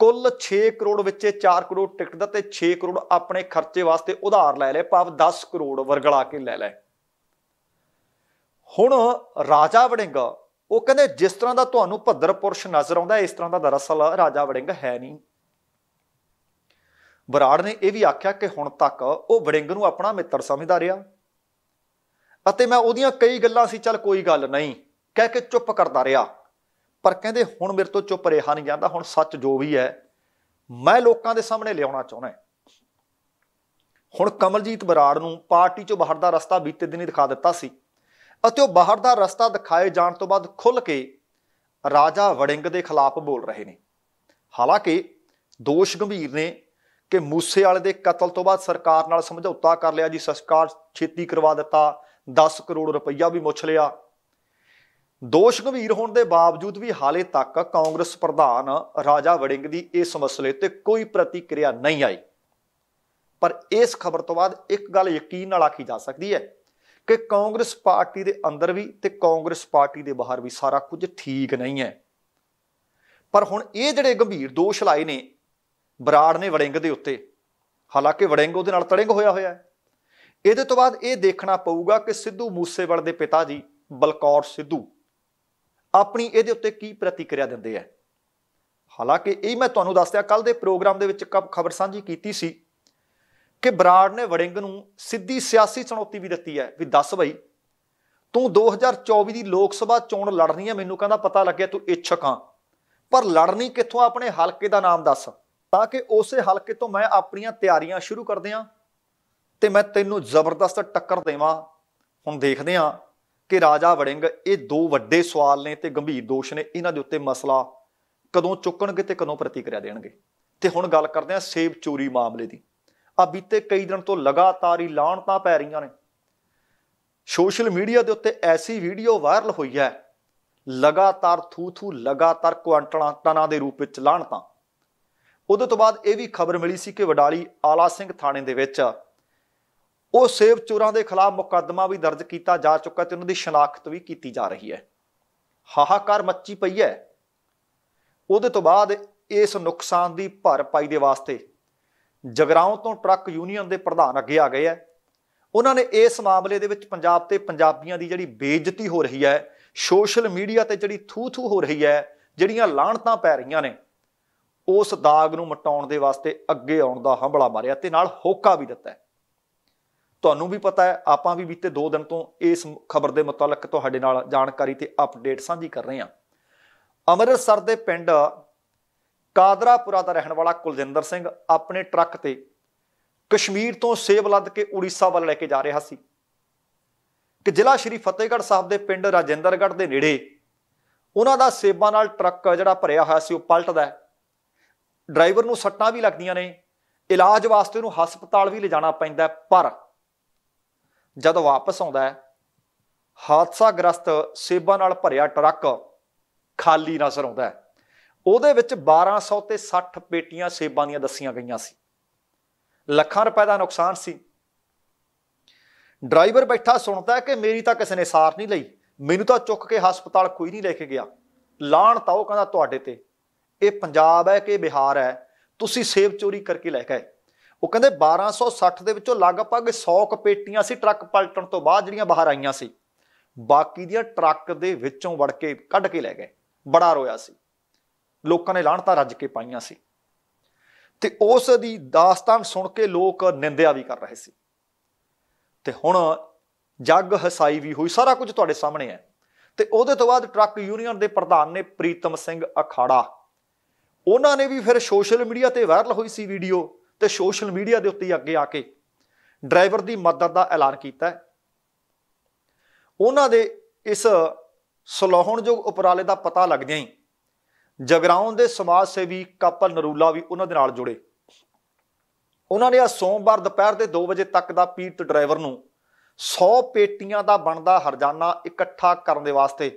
ਕੁੱਲ 6 ਕਰੋੜ ਵਿੱਚੇ 4 ਕਰੋੜ ਟਿਕਟ ਦਾ ਤੇ 6 ਕਰੋੜ ਆਪਣੇ ਖਰਚੇ ਵਾਸਤੇ ਉਧਾਰ ਲੈ ਲੈ ਭਾਵ 10 ਕਰੋੜ ਵਰਗਲਾ ਕੇ ਲੈ ਲੈ ਹੁਣ ਰਾਜਾ ਵੜਿੰਗ ਉਹ ਕਹਿੰਦੇ ਜਿਸ ਤਰ੍ਹਾਂ ਦਾ ਤੁਹਾਨੂੰ ਭੱਦਰ ਪੁਰਸ਼ ਨਜ਼ਰ ਆਉਂਦਾ ਇਸ ਤਰ੍ਹਾਂ ਦਾ ਦਰਅਸਲ ਰਾਜਾ ਵੜਿੰਗ ਹੈ ਨਹੀਂ ਬਰਾੜ ਨੇ ਇਹ ਵੀ ਆਖਿਆ ਕਿ ਹੁਣ ਤੱਕ ਉਹ ਵੜਿੰਗ ਨੂੰ ਆਪਣਾ ਮਿੱਤਰ ਸਮਝਦਾ ਰਿਹਾ ਅਤੇ ਮੈਂ ਉਹਦੀਆਂ ਕਈ ਗੱਲਾਂ ਸੀ ਚੱਲ ਕੋਈ ਗੱਲ ਨਹੀਂ ਕਹਿ ਕੇ ਚੁੱਪ ਕਰਦਾ ਰਿਹਾ ਪਰ ਕਹਿੰਦੇ ਹੁਣ ਮੇਰੇ ਤੋਂ ਚੁੱਪ ਰਿਹਾ ਨਹੀਂ ਜਾਂਦਾ ਹੁਣ ਸੱਚ ਜੋ ਵੀ ਹੈ ਮੈਂ ਲੋਕਾਂ ਦੇ ਸਾਹਮਣੇ ਲਿਆਉਣਾ ਚਾਹੁੰਦਾ ਹੁਣ ਕਮਲਜੀਤ ਬਰਾੜ ਨੂੰ ਪਾਰਟੀ ਚੋਂ ਬਾਹਰ ਦਾ ਰਸਤਾ ਬੀਤੇ ਦਿਨੀ ਦਿਖਾ ਦਿੱਤਾ ਸੀ ਅਤੇ ਉਹ ਬਾਹਰ ਦਾ ਰਸਤਾ ਦਿਖਾਏ ਜਾਣ ਤੋਂ ਬਾਅਦ ਖੁੱਲ ਕੇ ਰਾਜਾ ਵੜਿੰਗ ਦੇ ਖਿਲਾਫ ਬੋਲ ਰਹੇ ਨੇ ਹਾਲਾਂਕਿ ਦੋਸ਼ ਗੰਭੀਰ ਨੇ ਕਿ ਮੂਸੇ ਵਾਲੇ ਦੇ ਕਤਲ ਤੋਂ ਬਾਅਦ ਸਰਕਾਰ ਨਾਲ ਸਮਝੌਤਾ ਕਰ ਲਿਆ ਜੀ ਸਰਕਾਰ ਛੇਤੀ ਕਰਵਾ ਦਿੱਤਾ 10 ਕਰੋੜ ਰੁਪਈਆ ਵੀ ਮੁੱਛ ਲਿਆ ਦੋਸ਼ ਗੰਭੀਰ ਹੋਣ ਦੇ ਬਾਵਜੂਦ ਵੀ ਹਾਲੇ ਤੱਕ ਕਾਂਗਰਸ ਪ੍ਰਧਾਨ ਰਾਜਾ ਵੜਿੰਗ ਦੀ ਇਸ ਮਸਲੇ ਤੇ ਕੋਈ ਪ੍ਰਤੀਕਿਰਿਆ ਨਹੀਂ ਆਈ ਪਰ ਇਸ ਖਬਰ ਤੋਂ ਬਾਅਦ ਇੱਕ ਗੱਲ ਯਕੀਨ ਨਾਲ ਆਖੀ ਜਾ ਸਕਦੀ ਹੈ ਕਿ ਕਾਂਗਰਸ ਪਾਰਟੀ ਦੇ ਅੰਦਰ ਵੀ ਤੇ ਕਾਂਗਰਸ ਪਾਰਟੀ ਦੇ ਬਾਹਰ ਵੀ ਸਾਰਾ ਕੁਝ ਠੀਕ ਨਹੀਂ ਹੈ ਪਰ ਹੁਣ ਇਹ ਜਿਹੜੇ ਗੰਭੀਰ ਦੋਸ਼ ਲਾਏ ਨੇ ਬਰਾੜ ਨੇ ਵੜਿੰਗ ਦੇ ਉੱਤੇ ਹਾਲਾਂਕਿ ਵੜਿੰਗ ਉਹਦੇ ਨਾਲ ਤੜਿੰਗ ਹੋਇਆ ਹੋਇਆ ਹੈ ਇਹਦੇ ਤੋਂ ਬਾਅਦ ਇਹ ਦੇਖਣਾ ਪਊਗਾ ਕਿ ਸਿੱਧੂ ਮੂਸੇਵਾਲ ਦੇ ਪਿਤਾ ਜੀ ਬਲਕੌਰ ਸਿੱਧੂ ਆਪਣੀ ਇਹਦੇ ਉੱਤੇ ਕੀ ਪ੍ਰਤੀਕਿਰਿਆ ਦਿੰਦੇ ਆ ਹਾਲਾਂਕਿ ਇਹ ਮੈਂ ਤੁਹਾਨੂੰ ਦੱਸਿਆ ਕੱਲ ਦੇ ਪ੍ਰੋਗਰਾਮ ਦੇ ਵਿੱਚ ਖਬਰ ਸਾਂਝੀ ਕੀਤੀ ਸੀ ਕਿ ਬਰਾੜ ਨੇ ਵੜਿੰਗ ਨੂੰ ਸਿੱਧੀ ਸਿਆਸੀ ਚੁਣੌਤੀ ਵੀ ਦਿੱਤੀ ਹੈ ਵੀ ਦੱਸ ਬਈ ਤੂੰ 2024 ਦੀ ਲੋਕ ਸਭਾ ਚੋਣ ਲੜਨੀ ਹੈ ਮੈਨੂੰ ਕਹਿੰਦਾ ਪਤਾ ਲੱਗਿਆ ਤੂੰ ਇੱਛਕ ਆ ਪਰ ਲੜਨੀ ਕਿੱਥੋਂ ਆਪਣੇ ਹਲਕੇ ਦਾ ਨਾਮ ਦੱਸ ਤਾਂ ਕਿ ਉਸੇ ਹਲਕੇ ਤੋਂ ਮੈਂ ਆਪਣੀਆਂ ਤਿਆਰੀਆਂ ਸ਼ੁਰੂ ਕਰਦੇ ਆਂ ਤੇ ਮੈਂ ਤੈਨੂੰ ਜ਼ਬਰਦਸਤ ਟੱਕਰ ਦੇਵਾਂ ਹੁਣ ਦੇਖਦੇ ਆਂ ਕਿ ਰਾਜਾ ਵੜਿੰਗ ਇਹ ਦੋ ਵੱਡੇ ਸਵਾਲ ਨੇ ਤੇ ਗੰਭੀਰ ਦੋਸ਼ ਨੇ ਇਹਨਾਂ ਦੇ ਉੱਤੇ ਮਸਲਾ ਕਦੋਂ ਚੁੱਕਣਗੇ ਤੇ ਕਦੋਂ ਪ੍ਰਤੀਕਿਰਿਆ ਦੇਣਗੇ ਤੇ ਹੁਣ ਗੱਲ ਕਰਦੇ ਆਂ ਸੇਬ ਚੋਰੀ ਮਾਮਲੇ ਦੀ ਆ ਬੀਤੇ ਕਈ ਦਿਨ ਤੋਂ ਲਗਾਤਾਰ ਹੀ ਲਾਣ ਤਾਂ ਪੈ ਰਹੀਆਂ ਨੇ ਸੋਸ਼ਲ ਮੀਡੀਆ ਦੇ ਉੱਤੇ ਐਸੀ ਵੀਡੀਓ ਵਾਇਰਲ ਹੋਈ ਹੈ ਲਗਾਤਾਰ ਥੂ ਥੂ ਲਗਾਤਾਰ ਕੁਆਂਟਲਾਂ ਤਨਾ ਦੇ ਰੂਪ ਵਿੱਚ ਲਾਣ ਤਾਂ ਉਦੋਂ ਤੋਂ ਬਾਅਦ ਇਹ ਵੀ ਖਬਰ ਮਿਲੀ ਸੀ ਕਿ ਵਡਾਲੀ ਆਲਾ ਸਿੰਘ ਥਾਣੇ ਦੇ ਵਿੱਚ ਉਹ ਸੇਬ ਚੋਰਾਂ ਦੇ ਖਿਲਾਫ ਮੁਕੱਦਮਾ ਵੀ ਦਰਜ ਕੀਤਾ ਜਾ ਚੁੱਕਾ ਤੇ ਉਹਨਾਂ ਦੀ ਸ਼ਨਾਖਤ ਵੀ ਕੀਤੀ ਜਾ ਰਹੀ ਹੈ ਹਾਹਾਕਾਰ ਮੱਚੀ ਪਈ ਹੈ ਉਹਦੇ ਤੋਂ ਬਾਅਦ ਇਸ ਨੁਕਸਾਨ ਦੀ ਭਰਪਾਈ ਦੇ ਵਾਸਤੇ ਜਗਰਾਉਂ ਤੋਂ ਟਰੱਕ ਯੂਨੀਅਨ ਦੇ ਪ੍ਰਧਾਨ ਅੱਗੇ ਆ ਗਏ ਆ ਉਹਨਾਂ ਨੇ ਇਸ ਮਾਮਲੇ ਦੇ ਵਿੱਚ ਪੰਜਾਬ ਤੇ ਪੰਜਾਬੀਆਂ ਦੀ ਜਿਹੜੀ ਬੇਇੱਜ਼ਤੀ ਹੋ ਰਹੀ ਹੈ ਸੋਸ਼ਲ ਮੀਡੀਆ ਤੇ ਜਿਹੜੀ ਥੂ ਥੂ ਹੋ ਰਹੀ ਹੈ ਜਿਹੜੀਆਂ ਲਾਹਣਤਾਂ ਪੈ ਰਹੀਆਂ ਨੇ ਉਸ ਦਾਗ ਨੂੰ ਮਟਾਉਣ ਦੇ ਵਾਸਤੇ ਅੱਗੇ ਆਉਣ ਦਾ ਹੰਬਲਾ ਮਾਰਿਆ ਤੇ ਨਾਲ ਹੋਕਾ ਵੀ ਦਿੱਤਾ ਤੁਹਾਨੂੰ ਵੀ ਪਤਾ ਹੈ ਆਪਾਂ ਵੀ ਬੀਤੇ 2 ਦਿਨ ਤੋਂ ਇਸ ਖਬਰ ਦੇ ਮੁਤਲਕ ਤੁਹਾਡੇ ਨਾਲ ਜਾਣਕਾਰੀ ਤੇ ਅਪਡੇਟ ਸਾਂਝੀ ਕਰ ਰਹੇ ਹਾਂ ਅਮਰਸਰ ਦੇ ਪਿੰਡ ਕਾਦਰਾਪੁਰਾ ਦਾ ਰਹਿਣ ਵਾਲਾ ਕੁਲਜਿੰਦਰ ਸਿੰਘ ਆਪਣੇ ਟਰੱਕ ਤੇ ਕਸ਼ਮੀਰ ਤੋਂ ਸੇਬ ਲੱਦ ਕੇ ਉੜੀਸਾ ਵੱਲ ਲੈ ਕੇ ਜਾ ਰਿਹਾ ਸੀ ਕਿ ਜ਼ਿਲ੍ਹਾ ਸ਼੍ਰੀ ਫਤਿਹਗੜ੍ਹ ਸਾਹਿਬ ਦੇ ਪਿੰਡ ਰਾਜਿੰਦਰਗੜ੍ਹ ਦੇ ਨੇੜੇ ਉਹਨਾਂ ਦਾ ਸੇਬਾਂ ਨਾਲ ਟਰੱਕ ਜਿਹੜਾ ਭਰਿਆ ਹੋਇਆ ਸੀ ਉਹ ਪਲਟਦਾ ਹੈ ਡਰਾਈਵਰ ਨੂੰ ਸੱਟਾਂ ਵੀ ਲੱਗਦੀਆਂ ਨੇ ਇਲਾਜ ਵਾਸਤੇ ਉਹਨੂੰ ਹਸਪਤਾਲ ਵੀ ਲਿਜਾਣਾ ਪੈਂਦਾ ਪਰ ਜਦ ਵਾਪਸ ਆਉਂਦਾ ਹਾਦਸਾ ਗ੍ਰਸਤ ਸੇਬਾਂ ਨਾਲ ਭਰਿਆ ਟਰੱਕ ਖਾਲੀ ਨਜ਼ਰ ਆਉਂਦਾ ਉਹਦੇ ਵਿੱਚ 1200 ਤੇ 60 ਪੇਟੀਆਂ ਸੇਬਾਂ ਦੀਆਂ ਦੱਸੀਆਂ ਗਈਆਂ ਸੀ ਲੱਖਾਂ ਰੁਪਏ ਦਾ ਨੁਕਸਾਨ ਸੀ ਡਰਾਈਵਰ ਬੈਠਾ ਸੁਣਦਾ ਕਿ ਮੇਰੀ ਤਾਂ ਕਿਸੇ ਨੇ ਸਾਰ ਨਹੀਂ ਲਈ ਮੈਨੂੰ ਤਾਂ ਚੁੱਕ ਕੇ ਹਸਪਤਾਲ ਕੋਈ ਨਹੀਂ ਲੈ ਕੇ ਗਿਆ ਲਾਣ ਤਾਂ ਉਹ ਕਹਿੰਦਾ ਤੁਹਾਡੇ ਤੇ ਇਹ ਪੰਜਾਬ ਹੈ ਕਿ ਬਿਹਾਰ ਹੈ ਤੁਸੀਂ ਸੇਬ ਚੋਰੀ ਕਰਕੇ ਲੈ ਕੇ ਆਏ ਉਹ ਕਹਿੰਦੇ 1260 ਦੇ ਵਿੱਚੋਂ ਲਗਭਗ 100 ਕਪੇਟੀਆਂ ਸੀ ਟਰੱਕ ਪਲਟਣ ਤੋਂ ਬਾਅਦ ਜਿਹੜੀਆਂ ਬਾਹਰ ਆਈਆਂ ਸੀ ਬਾਕੀ ਦੀਆਂ ਟਰੱਕ ਦੇ ਵਿੱਚੋਂ ਵੜ ਕੇ ਕੱਢ ਕੇ ਲੈ ਗਏ ਬੜਾ ਰੋਇਆ ਸੀ ਲੋਕਾਂ ਨੇ ਲਾਹਣਤਾ ਰੱਜ ਕੇ ਪਾਈਆਂ ਸੀ ਤੇ ਉਸ ਦੀ ਦਾਸਤਾਨ ਸੁਣ ਕੇ ਲੋਕ ਨਿੰਦਿਆ ਵੀ ਕਰ ਰਹੇ ਸੀ ਤੇ ਹੁਣ ਜੱਗ ਹਸਾਈ ਵੀ ਹੋਈ ਸਾਰਾ ਕੁਝ ਤੁਹਾਡੇ ਸਾਹਮਣੇ ਹੈ ਤੇ ਉਹਦੇ ਤੋਂ ਬਾਅਦ ਟਰੱਕ ਯੂਨੀਅਨ ਦੇ ਪ੍ਰਧਾਨ ਨੇ ਪ੍ਰੀਤਮ ਸਿੰਘ ਅਖਾੜਾ ਉਹਨਾਂ ਨੇ ਵੀ ਫਿਰ ਸੋਸ਼ਲ ਮੀਡੀਆ ਤੇ ਵਾਇਰਲ ਹੋਈ ਸੀ ਵੀਡੀਓ ਤੇ ਸੋਸ਼ਲ ਮੀਡੀਆ ਦੇ ਉੱਤੇ ਅੱਗੇ ਆ ਕੇ ਡਰਾਈਵਰ ਦੀ ਮਦਦ ਦਾ ਐਲਾਨ ਕੀਤਾ ਹੈ ਉਹਨਾਂ ਦੇ ਇਸ ਸਲਾਹਣਯੋਗ ਉਪਰਾਲੇ ਦਾ ਪਤਾ ਲੱਗਦਿਆਂ ਹੀ ਜਗਰਾਉਂ ਦੇ ਸਮਾਜ ਸੇਵੀ ਕਪਲ ਨਰੂਲਾ ਵੀ ਉਹਨਾਂ ਦੇ ਨਾਲ ਜੁੜੇ ਉਹਨਾਂ ਨੇ ਆ ਸੋਮਵਾਰ ਦੁਪਹਿਰ ਦੇ 2 ਵਜੇ ਤੱਕ ਦਾ ਪੀੜਤ ਡਰਾਈਵਰ ਨੂੰ 100 ਪੇਟੀਆਂ ਦਾ ਬਣਦਾ ਹਰਜਾਨਾ ਇਕੱਠਾ ਕਰਨ ਦੇ ਵਾਸਤੇ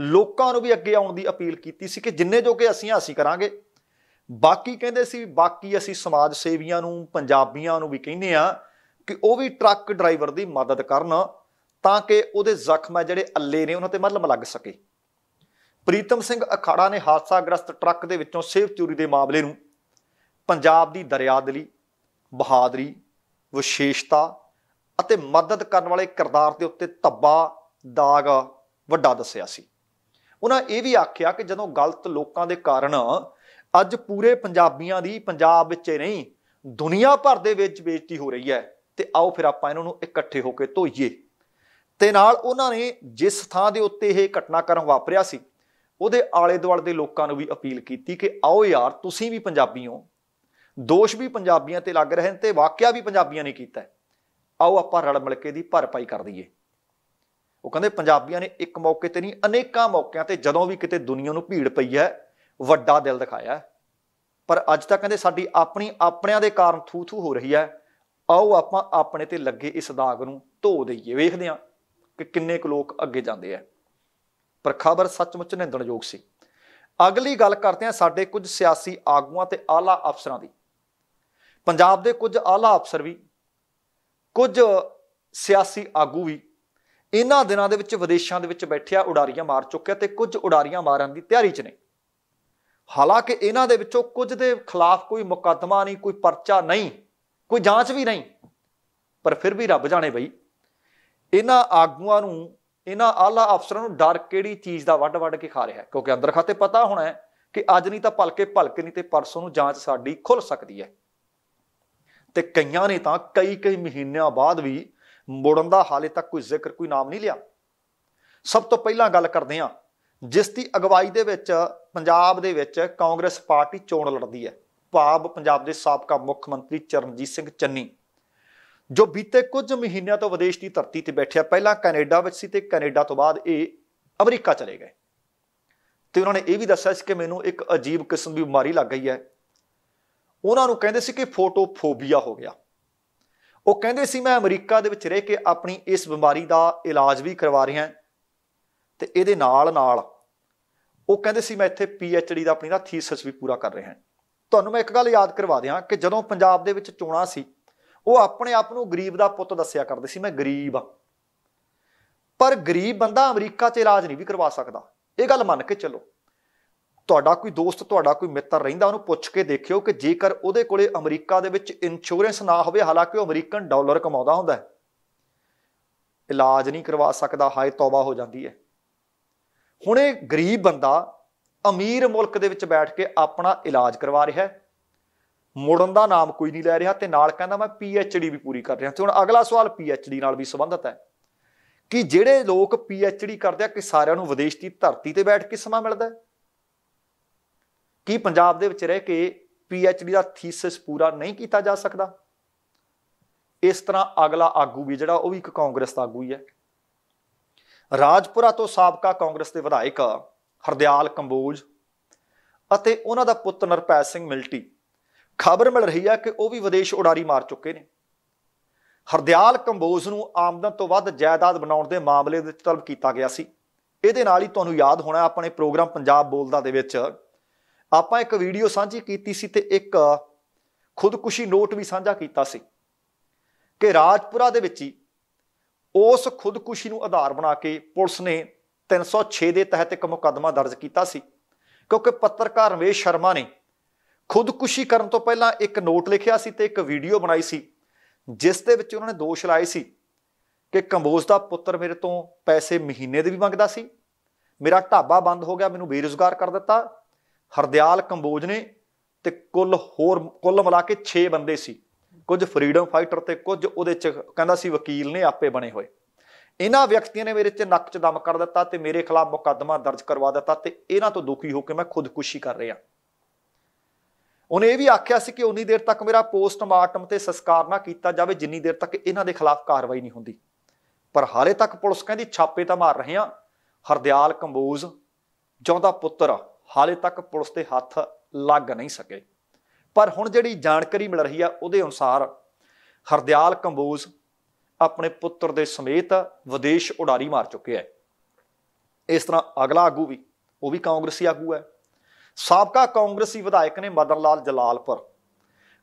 ਲੋਕਾਂ ਨੂੰ ਵੀ ਅੱਗੇ ਆਉਣ ਦੀ ਅਪੀਲ ਕੀਤੀ ਸੀ ਕਿ ਜਿੰਨੇ ਜੋ ਕਿ ਅਸੀਂ ਆਸੀ ਕਰਾਂਗੇ ਬਾਕੀ ਕਹਿੰਦੇ ਸੀ ਬਾਕੀ ਅਸੀਂ ਸਮਾਜ ਸੇਵੀਆਂ ਨੂੰ ਪੰਜਾਬੀਆਂ ਨੂੰ ਵੀ ਕਹਿੰਦੇ ਆ ਕਿ ਉਹ ਵੀ ਟਰੱਕ ਡਰਾਈਵਰ ਦੀ ਮਦਦ ਕਰਨ ਤਾਂ ਕਿ ਉਹਦੇ ਜ਼ਖਮ ਆ ਜਿਹੜੇ ਅੱਲੇ ਨੇ ਉਹਨਾਂ ਤੇ ਮਲਮ ਲੱਗ ਸਕੇ ਪ੍ਰੀਤਮ ਸਿੰਘ ਅਖਾੜਾ ਨੇ ਹਾਦਸਾਗ੍ਰਸਤ ਟਰੱਕ ਦੇ ਵਿੱਚੋਂ ਸੇਵ ਚੋਰੀ ਦੇ ਮਾਮਲੇ ਨੂੰ ਪੰਜਾਬ ਦੀ ਦਰਿਆਦਲੀ ਬਹਾਦਰੀ ਵਿਸ਼ੇਸ਼ਤਾ ਅਤੇ ਮਦਦ ਕਰਨ ਵਾਲੇ ਕਿਰਦਾਰ ਦੇ ਉੱਤੇ ਤੱਬਾ ਦਾਗ ਵੱਡਾ ਦੱਸਿਆ ਸੀ ਉਹਨਾਂ ਇਹ ਵੀ ਆਖਿਆ ਕਿ ਜਦੋਂ ਗਲਤ ਲੋਕਾਂ ਦੇ ਕਾਰਨ ਅੱਜ ਪੂਰੇ ਪੰਜਾਬੀਆਂ ਦੀ ਪੰਜਾਬ ਵਿੱਚ ਨਹੀਂ ਦੁਨੀਆ ਭਰ ਦੇ ਵਿੱਚ ਬੇਇੱਜ਼ਤੀ ਹੋ ਰਹੀ ਹੈ ਤੇ ਆਓ ਫਿਰ ਆਪਾਂ ਇਹਨਾਂ ਨੂੰ ਇਕੱਠੇ ਹੋ ਕੇ ਧੋਈਏ ਤੇ ਨਾਲ ਉਹਨਾਂ ਨੇ ਜਿਸ ਥਾਂ ਦੇ ਉੱਤੇ ਇਹ ਘਟਨਾਕ੍ਰਮ ਵਾਪਰਿਆ ਸੀ ਉਹਦੇ ਆਲੇ ਦੁਆਲੇ ਦੇ ਲੋਕਾਂ ਨੂੰ ਵੀ ਅਪੀਲ ਕੀਤੀ ਕਿ ਆਓ ਯਾਰ ਤੁਸੀਂ ਵੀ ਪੰਜਾਬੀ ਹੋ ਦੋਸ਼ ਵੀ ਪੰਜਾਬੀਆਂ ਤੇ ਲੱਗ ਰਹੇ ਨੇ ਤੇ ਵਾਕਿਆ ਵੀ ਪੰਜਾਬੀਆਂ ਨੇ ਕੀਤਾ ਆਓ ਆਪਾਂ ਰਲ ਮਿਲ ਕੇ ਦੀ ਭਰਪਾਈ ਕਰ ਦਈਏ ਉਹ ਕਹਿੰਦੇ ਪੰਜਾਬੀਆਂ ਨੇ ਇੱਕ ਮੌਕੇ ਤੇ ਨਹੀਂ ਅਨੇਕਾਂ ਮੌਕਿਆਂ ਤੇ ਜਦੋਂ ਵੀ ਕਿਤੇ ਦੁਨੀਆ ਨੂੰ ਭੀੜ ਪਈ ਹੈ ਵੱਡਾ ਦਿਲ ਦਿਖਾਇਆ ਪਰ ਅੱਜ ਤੱਕ ਕਹਿੰਦੇ ਸਾਡੀ ਆਪਣੀ ਆਪਣਿਆਂ ਦੇ ਕਾਰਨ ਥੂ ਥੂ ਹੋ ਰਹੀ ਹੈ ਆਓ ਆਪਾਂ ਆਪਣੇ ਤੇ ਲੱਗੇ ਇਸ ਦਾਗ ਨੂੰ ਧੋ ਦਈਏ ਵੇਖਦੇ ਹਾਂ ਕਿ ਕਿੰਨੇ ਕੁ ਲੋਕ ਅੱਗੇ ਜਾਂਦੇ ਆ ਪਰ ਖਬਰ ਸੱਚਮੁੱਚ ਨਿੰਦਣਯੋਗ ਸੀ ਅਗਲੀ ਗੱਲ ਕਰਦੇ ਹਾਂ ਸਾਡੇ ਕੁਝ ਸਿਆਸੀ ਆਗੂਆਂ ਤੇ ਆਲਾ ਅਫਸਰਾਂ ਦੀ ਪੰਜਾਬ ਦੇ ਕੁਝ ਆਲਾ ਅਫਸਰ ਵੀ ਕੁਝ ਸਿਆਸੀ ਆਗੂ ਵੀ ਇਹਨਾਂ ਦਿਨਾਂ ਦੇ ਵਿੱਚ ਵਿਦੇਸ਼ਾਂ ਦੇ ਵਿੱਚ ਬੈਠਿਆ ਉਡਾਰੀਆਂ ਮਾਰ ਚੁੱਕਿਆ ਤੇ ਕੁਝ ਉਡਾਰੀਆਂ ਮਾਰਨ ਦੀ ਤਿਆਰੀ 'ਚ ਨੇ ਹਾਲਾਂਕਿ ਇਹਨਾਂ ਦੇ ਵਿੱਚੋਂ ਕੁਝ ਦੇ ਖਿਲਾਫ ਕੋਈ ਮੁਕੱਦਮਾ ਨਹੀਂ ਕੋਈ ਪਰਚਾ ਨਹੀਂ ਕੋਈ ਜਾਂਚ ਵੀ ਨਹੀਂ ਪਰ ਫਿਰ ਵੀ ਰੱਬ ਜਾਣੇ ਬਈ ਇਹਨਾਂ ਆਗੂਆਂ ਨੂੰ ਇਹਨਾਂ ਆਲਾ ਅਫਸਰਾਂ ਨੂੰ ਡਰ ਕਿਹੜੀ ਚੀਜ਼ ਦਾ ਵੱਡ ਵੱਡ ਕੇ ਖਾ ਰਿਹਾ ਕਿਉਂਕਿ ਅੰਦਰ ਖਾਤੇ ਪਤਾ ਹੋਣਾ ਹੈ ਕਿ ਅੱਜ ਨਹੀਂ ਤਾਂ ਭਲਕੇ ਭਲਕੇ ਨਹੀਂ ਤੇ ਪਰਸੋਂ ਨੂੰ ਜਾਂਚ ਸਾਡੀ ਖੁੱਲ ਸਕਦੀ ਹੈ ਤੇ ਕਈਆਂ ਨੇ ਤਾਂ ਕਈ ਕਈ ਮਹੀਨਿਆਂ ਬਾਅਦ ਵੀ ਮੁੜਨ ਦਾ ਹਾਲੇ ਤੱਕ ਕੋਈ ਜ਼ਿਕਰ ਕੋਈ ਨਾਮ ਨਹੀਂ ਲਿਆ ਸਭ ਤੋਂ ਪਹਿਲਾਂ ਗੱਲ ਕਰਦੇ ਹਾਂ ਜਿਸ ਦੀ ਅਗਵਾਈ ਦੇ ਵਿੱਚ ਪੰਜਾਬ ਦੇ ਵਿੱਚ ਕਾਂਗਰਸ ਪਾਰਟੀ ਚੋਣ ਲੜਦੀ ਹੈ ਭਾਵ ਪੰਜਾਬ ਦੇ ਸਾਬਕਾ ਮੁੱਖ ਮੰਤਰੀ ਚਰਨਜੀਤ ਸਿੰਘ ਚੰਨੀ ਜੋ ਬੀਤੇ ਕੁਝ ਮਹੀਨਿਆਂ ਤੋਂ ਵਿਦੇਸ਼ ਦੀ ਧਰਤੀ ਤੇ ਬੈਠਿਆ ਪਹਿਲਾਂ ਕੈਨੇਡਾ ਵਿੱਚ ਸੀ ਤੇ ਕੈਨੇਡਾ ਤੋਂ ਬਾਅਦ ਇਹ ਅਮਰੀਕਾ ਚਲੇ ਗਏ ਤੇ ਉਹਨਾਂ ਨੇ ਇਹ ਵੀ ਦੱਸਿਆ ਸੀ ਕਿ ਮੈਨੂੰ ਇੱਕ ਅਜੀਬ ਕਿਸਮ ਦੀ ਬਿਮਾਰੀ ਲੱਗ ਗਈ ਹੈ ਉਹਨਾਂ ਨੂੰ ਕਹਿੰਦੇ ਸੀ ਕਿ ਫੋਟੋਫੋਬੀਆ ਹੋ ਗਿਆ ਉਹ ਕਹਿੰਦੇ ਸੀ ਮੈਂ ਅਮਰੀਕਾ ਦੇ ਵਿੱਚ ਰਹਿ ਕੇ ਆਪਣੀ ਇਸ ਬਿਮਾਰੀ ਦਾ ਇਲਾਜ ਵੀ ਕਰਵਾ ਰਿਹਾ ਤੇ ਇਹਦੇ ਨਾਲ ਨਾਲ ਉਹ ਕਹਿੰਦੇ ਸੀ ਮੈਂ ਇੱਥੇ ਪੀ ਐਚ ਡੀ ਦਾ ਆਪਣੀ ਦਾ ਥੀਸਿਸ ਵੀ ਪੂਰਾ ਕਰ ਰਿਹਾ ਤੁਹਾਨੂੰ ਮੈਂ ਇੱਕ ਗੱਲ ਯਾਦ ਕਰਵਾ ਦਿਆਂ ਕਿ ਜਦੋਂ ਪੰਜਾਬ ਦੇ ਵਿੱਚ ਚੋਣਾ ਸੀ ਉਹ ਆਪਣੇ ਆਪ ਨੂੰ ਗਰੀਬ ਦਾ ਪੁੱਤ ਦੱਸਿਆ ਕਰਦੇ ਸੀ ਮੈਂ ਗਰੀਬ ਆ ਪਰ ਗਰੀਬ ਬੰਦਾ ਅਮਰੀਕਾ 'ਚ ਇਲਾਜ ਨਹੀਂ ਵੀ ਕਰਵਾ ਸਕਦਾ ਇਹ ਗੱਲ ਮੰਨ ਕੇ ਚੱਲੋ ਤੁਹਾਡਾ ਕੋਈ ਦੋਸਤ ਤੁਹਾਡਾ ਕੋਈ ਮਿੱਤਰ ਰਹਿੰਦਾ ਉਹਨੂੰ ਪੁੱਛ ਕੇ ਦੇਖਿਓ ਕਿ ਜੇਕਰ ਉਹਦੇ ਕੋਲੇ ਅਮਰੀਕਾ ਦੇ ਵਿੱਚ ਇੰਸ਼ੋਰੈਂਸ ਨਾ ਹੋਵੇ ਹਾਲਾਂਕਿ ਉਹ ਅਮਰੀਕਨ ਡਾਲਰ ਕਮਾਉਂਦਾ ਹੁੰਦਾ ਹੈ ਇਲਾਜ ਨਹੀਂ ਕਰਵਾ ਸਕਦਾ ਹਾਏ ਤੌਬਾ ਹੋ ਜਾਂਦੀ ਹੈ ਹੁਣ ਇਹ ਗਰੀਬ ਬੰਦਾ ਅਮੀਰ ਮੁਲਕ ਦੇ ਵਿੱਚ ਬੈਠ ਕੇ ਆਪਣਾ ਇਲਾਜ ਕਰਵਾ ਰਿਹਾ ਹੈ ਮੁੜਨ ਦਾ ਨਾਮ ਕੋਈ ਨਹੀਂ ਲੈ ਰਿਹਾ ਤੇ ਨਾਲ ਕਹਿੰਦਾ ਮੈਂ ਪੀ ਐਚ ਡੀ ਵੀ ਪੂਰੀ ਕਰ ਰਿਹਾ ਤੇ ਹੁਣ ਅਗਲਾ ਸਵਾਲ ਪੀ ਐਚ ਡੀ ਨਾਲ ਵੀ ਸੰਬੰਧਤ ਹੈ ਕਿ ਜਿਹੜੇ ਲੋਕ ਪੀ ਐਚ ਡੀ ਕਰਦੇ ਆ ਕਿ ਸਾਰਿਆਂ ਨੂੰ ਵਿਦੇਸ਼ ਦੀ ਧਰਤੀ ਤੇ ਬੈਠ ਕੇ ਸਮਾਂ ਮਿਲਦਾ ਹੈ ਕੀ ਪੰਜਾਬ ਦੇ ਵਿੱਚ ਰਹਿ ਕੇ ਪੀ ਐਚ ਡੀ ਦਾ ਥੀਸਿਸ ਪੂਰਾ ਨਹੀਂ ਕੀਤਾ ਜਾ ਸਕਦਾ ਇਸ ਤਰ੍ਹਾਂ ਅਗਲਾ ਆਗੂ ਵੀ ਜਿਹੜਾ ਉਹ ਵੀ ਇੱਕ ਕਾਂਗਰਸ ਦਾ ਆਗੂ ਹੀ ਹੈ ਰਾਜਪੁਰਾ ਤੋਂ ਸਾਬਕਾ ਕਾਂਗਰਸ ਦੇ ਵਿਧਾਇਕ ਹਰਦਿਆਲ ਕੰਬੋਜ ਅਤੇ ਉਹਨਾਂ ਦਾ ਪੁੱਤ ਨਰਪੈ ਸਿੰਘ ਮਿਲਟੀ ਖਬਰ ਮਿਲ ਰਹੀ ਹੈ ਕਿ ਉਹ ਵੀ ਵਿਦੇਸ਼ ਉਡਾਰੀ ਮਾਰ ਚੁੱਕੇ ਨੇ ਹਰਦਿਆਲ ਕੰਬੋਜ ਨੂੰ ਆਮਦਨ ਤੋਂ ਵੱਧ ਜਾਇਦਾਦ ਬਣਾਉਣ ਦੇ ਮਾਮਲੇ ਦੇ ਵਿੱਚ ਤਲਬ ਕੀਤਾ ਗਿਆ ਸੀ ਇਹਦੇ ਨਾਲ ਹੀ ਤੁਹਾਨੂੰ ਯਾਦ ਹੋਣਾ ਆਪਣੇ ਪ੍ਰੋਗਰਾਮ ਪੰਜਾਬ ਬੋਲਦਾ ਦੇ ਵਿੱਚ ਆਪਾਂ ਇੱਕ ਵੀਡੀਓ ਸਾਂਝੀ ਕੀਤੀ ਸੀ ਤੇ ਇੱਕ ਖੁਦਕੁਸ਼ੀ ਨੋਟ ਵੀ ਸਾਂਝਾ ਕੀਤਾ ਸੀ ਕਿ ਰਾਜਪੁਰਾ ਦੇ ਵਿੱਚ ਹੀ ਉਸ ਖੁਦਕੁਸ਼ੀ ਨੂੰ ਆਧਾਰ ਬਣਾ ਕੇ ਪੁਲਿਸ ਨੇ 306 ਦੇ ਤਹਿਤ ਇੱਕ ਮੁਕੱਦਮਾ ਦਰਜ ਕੀਤਾ ਸੀ ਕਿਉਂਕਿ ਪੱਤਰਕਾਰ ਰਮੇਸ਼ ਸ਼ਰਮਾ ਨੇ ਖੁਦਕੁਸ਼ੀ ਕਰਨ ਤੋਂ ਪਹਿਲਾਂ ਇੱਕ ਨੋਟ ਲਿਖਿਆ ਸੀ ਤੇ ਇੱਕ ਵੀਡੀਓ ਬਣਾਈ ਸੀ ਜਿਸ ਦੇ ਵਿੱਚ ਉਹਨਾਂ ਨੇ ਦੋਸ਼ ਲਾਏ ਸੀ ਕਿ ਕੰਬੋਜ ਦਾ ਪੁੱਤਰ ਮੇਰੇ ਤੋਂ ਪੈਸੇ ਮਹੀਨੇ ਦੇ ਵੀ ਮੰਗਦਾ ਸੀ ਮੇਰਾ ਢਾਬਾ ਬੰਦ ਹੋ ਗਿਆ ਮੈਨੂੰ ਬੇਰੁਜ਼ਗਾਰ ਕਰ ਦਿੱਤਾ ਹਰਦਿਆਲ ਕੰਬੋਜ ਨੇ ਤੇ ਕੁੱਲ ਹੋਰ ਕੁੱਲ ਮਿਲਾ ਕੇ 6 ਬੰਦੇ ਸੀ ਕੁਝ ਫਰੀडम ਫਾਈਟਰ ਤੇ ਕੁਝ ਉਹਦੇ ਚ ਕਹਿੰਦਾ ਸੀ ਵਕੀਲ ਨੇ ਆਪੇ ਬਣੇ ਹੋਏ ਇਹਨਾਂ ਵਿਅਕਤੀਆਂ ਨੇ ਮੇਰੇ ਤੇ ਨੱਕ 'ਚ ਦਮ ਕਰ ਦਿੱਤਾ ਤੇ ਮੇਰੇ ਖਿਲਾਫ ਮੁਕੱਦਮਾ ਦਰਜ ਕਰਵਾ ਦਿੱਤਾ ਤੇ ਇਹਨਾਂ ਤੋਂ ਦੁਖੀ ਹੋ ਕੇ ਮੈਂ ਖੁਦਕੁਸ਼ੀ ਕਰ ਰਿਹਾ ਉਹਨੇ ਇਹ ਵੀ ਆਖਿਆ ਸੀ ਕਿ ਉਨੀ ਦੇਰ ਤੱਕ ਮੇਰਾ ਪੋਸਟਮਾਰਟਮ ਤੇ ਸੰਸਕਾਰ ਨਾ ਕੀਤਾ ਜਾਵੇ ਜਿੰਨੀ ਦੇਰ ਤੱਕ ਇਹਨਾਂ ਦੇ ਖਿਲਾਫ ਕਾਰਵਾਈ ਨਹੀਂ ਹੁੰਦੀ ਪਰ ਹਾਲੇ ਤੱਕ ਪੁਲਿਸ ਕਹਿੰਦੀ ਛਾਪੇ ਤਾਂ ਮਾਰ ਰਹੇ ਆ ਹਰਦਿਆਲ ਕੰਬੋਜ ਜਿਉਂਦਾ ਪੁੱਤਰ ਆ ਹਾਲੇ ਤੱਕ ਪੁਲਿਸ ਦੇ ਹੱਥ ਲੱਗ ਨਹੀਂ ਸਕੇ ਪਰ ਹੁਣ ਜਿਹੜੀ ਜਾਣਕਾਰੀ ਮਿਲ ਰਹੀ ਆ ਉਹਦੇ ਅਨੁਸਾਰ ਹਰਦਿਆਲ ਕੰਬੋਜ ਆਪਣੇ ਪੁੱਤਰ ਦੇ ਸਮੇਤ ਵਿਦੇਸ਼ ਉਡਾਰੀ ਮਾਰ ਚੁੱਕਿਆ ਹੈ ਇਸ ਤਰ੍ਹਾਂ ਅਗਲਾ ਆਗੂ ਵੀ ਉਹ ਵੀ ਕਾਂਗਰਸੀ ਆਗੂ ਹੈ ਸਾਬਕਾ ਕਾਂਗਰਸੀ ਵਿਧਾਇਕ ਨੇ ਮਦਨ ਲਾਲ ਜਲਾਲਪੁਰ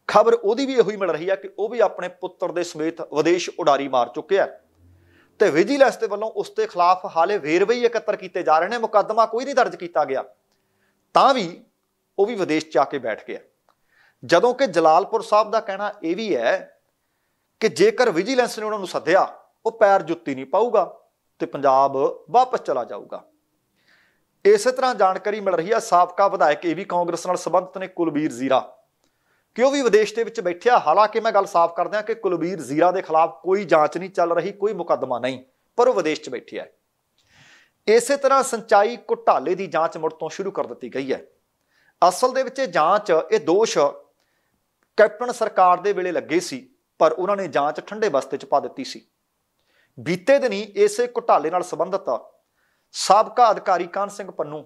ਖਬਰ ਉਹਦੀ ਵੀ ਇਹੋ ਹੀ ਮਿਲ ਰਹੀ ਆ ਕਿ ਉਹ ਵੀ ਆਪਣੇ ਪੁੱਤਰ ਦੇ ਸਮੇਤ ਵਿਦੇਸ਼ ਉਡਾਰੀ ਮਾਰ ਚੁੱਕਿਆ ਤੇ ਵਿਜੀਲੈਂਸ ਦੇ ਵੱਲੋਂ ਉਸ ਤੇ ਖਿਲਾਫ ਹਾਲੇ ਵੇਰਵੇ ਹੀ ਇਕੱਤਰ ਕੀਤੇ ਜਾ ਰਹੇ ਨੇ ਮੁਕੱਦਮਾ ਕੋਈ ਨਹੀਂ ਦਰਜ ਕੀਤਾ ਗਿਆ ਤਾਂ ਵੀ ਉਹ ਵੀ ਵਿਦੇਸ਼ ਜਾ ਕੇ ਬੈਠ ਗਿਆ ਜਦੋਂ ਕਿ ਜਲਾਲਪੁਰ ਸਾਹਿਬ ਦਾ ਕਹਿਣਾ ਇਹ ਵੀ ਹੈ ਕਿ ਜੇਕਰ ਵਿਜੀਲੈਂਸ ਨੇ ਉਹਨਾਂ ਨੂੰ ਸੱਦਿਆ ਉਹ ਪੈਰ ਜੁੱਤੀ ਨਹੀਂ ਪਾਊਗਾ ਤੇ ਪੰਜਾਬ ਵਾਪਸ ਚਲਾ ਜਾਊਗਾ ਇਸੇ ਤਰ੍ਹਾਂ ਜਾਣਕਾਰੀ ਮਿਲ ਰਹੀ ਹੈ ਸਾਬਕਾ ਵਿਧਾਇਕ ਇਹ ਵੀ ਕਾਂਗਰਸ ਨਾਲ ਸੰਬੰਧਤ ਨੇ ਕੁਲਬੀਰ ਜ਼ੀਰਾ ਕਿ ਉਹ ਵੀ ਵਿਦੇਸ਼ ਦੇ ਵਿੱਚ ਬੈਠਿਆ ਹਾਲਾਂਕਿ ਮੈਂ ਗੱਲ ਸਾਫ਼ ਕਰਦਿਆਂ ਕਿ ਕੁਲਬੀਰ ਜ਼ੀਰਾ ਦੇ ਖਿਲਾਫ ਕੋਈ ਜਾਂਚ ਨਹੀਂ ਚੱਲ ਰਹੀ ਕੋਈ ਮੁਕੱਦਮਾ ਨਹੀਂ ਪਰ ਉਹ ਵਿਦੇਸ਼ 'ਚ ਬੈਠਿਆ ਹੈ ਇਸੇ ਤਰ੍ਹਾਂ ਸਿੰਚਾਈ ਘੁਟਾਲੇ ਦੀ ਜਾਂਚ ਮੁੜ ਤੋਂ ਸ਼ੁਰੂ ਕਰ ਦਿੱਤੀ ਗਈ ਹੈ ਅਸਲ ਦੇ ਵਿੱਚ ਇਹ ਜਾਂਚ ਇਹ ਦੋਸ਼ ਕੈਪਟਨ ਸਰਕਾਰ ਦੇ ਵੇਲੇ ਲੱਗੇ ਸੀ ਪਰ ਉਹਨਾਂ ਨੇ ਜਾਂਚ ਠੰਡੇ ਬਸਤੇ 'ਚ ਪਾ ਦਿੱਤੀ ਸੀ ਬੀਤੇ ਦਿਨੀ ਇਸੇ ਘੁਟਾਲੇ ਨਾਲ ਸੰਬੰਧਤ ਸਾਬਕਾ ਅਧਿਕਾਰੀ ਕਾਨ ਸਿੰਘ ਪੰਨੂ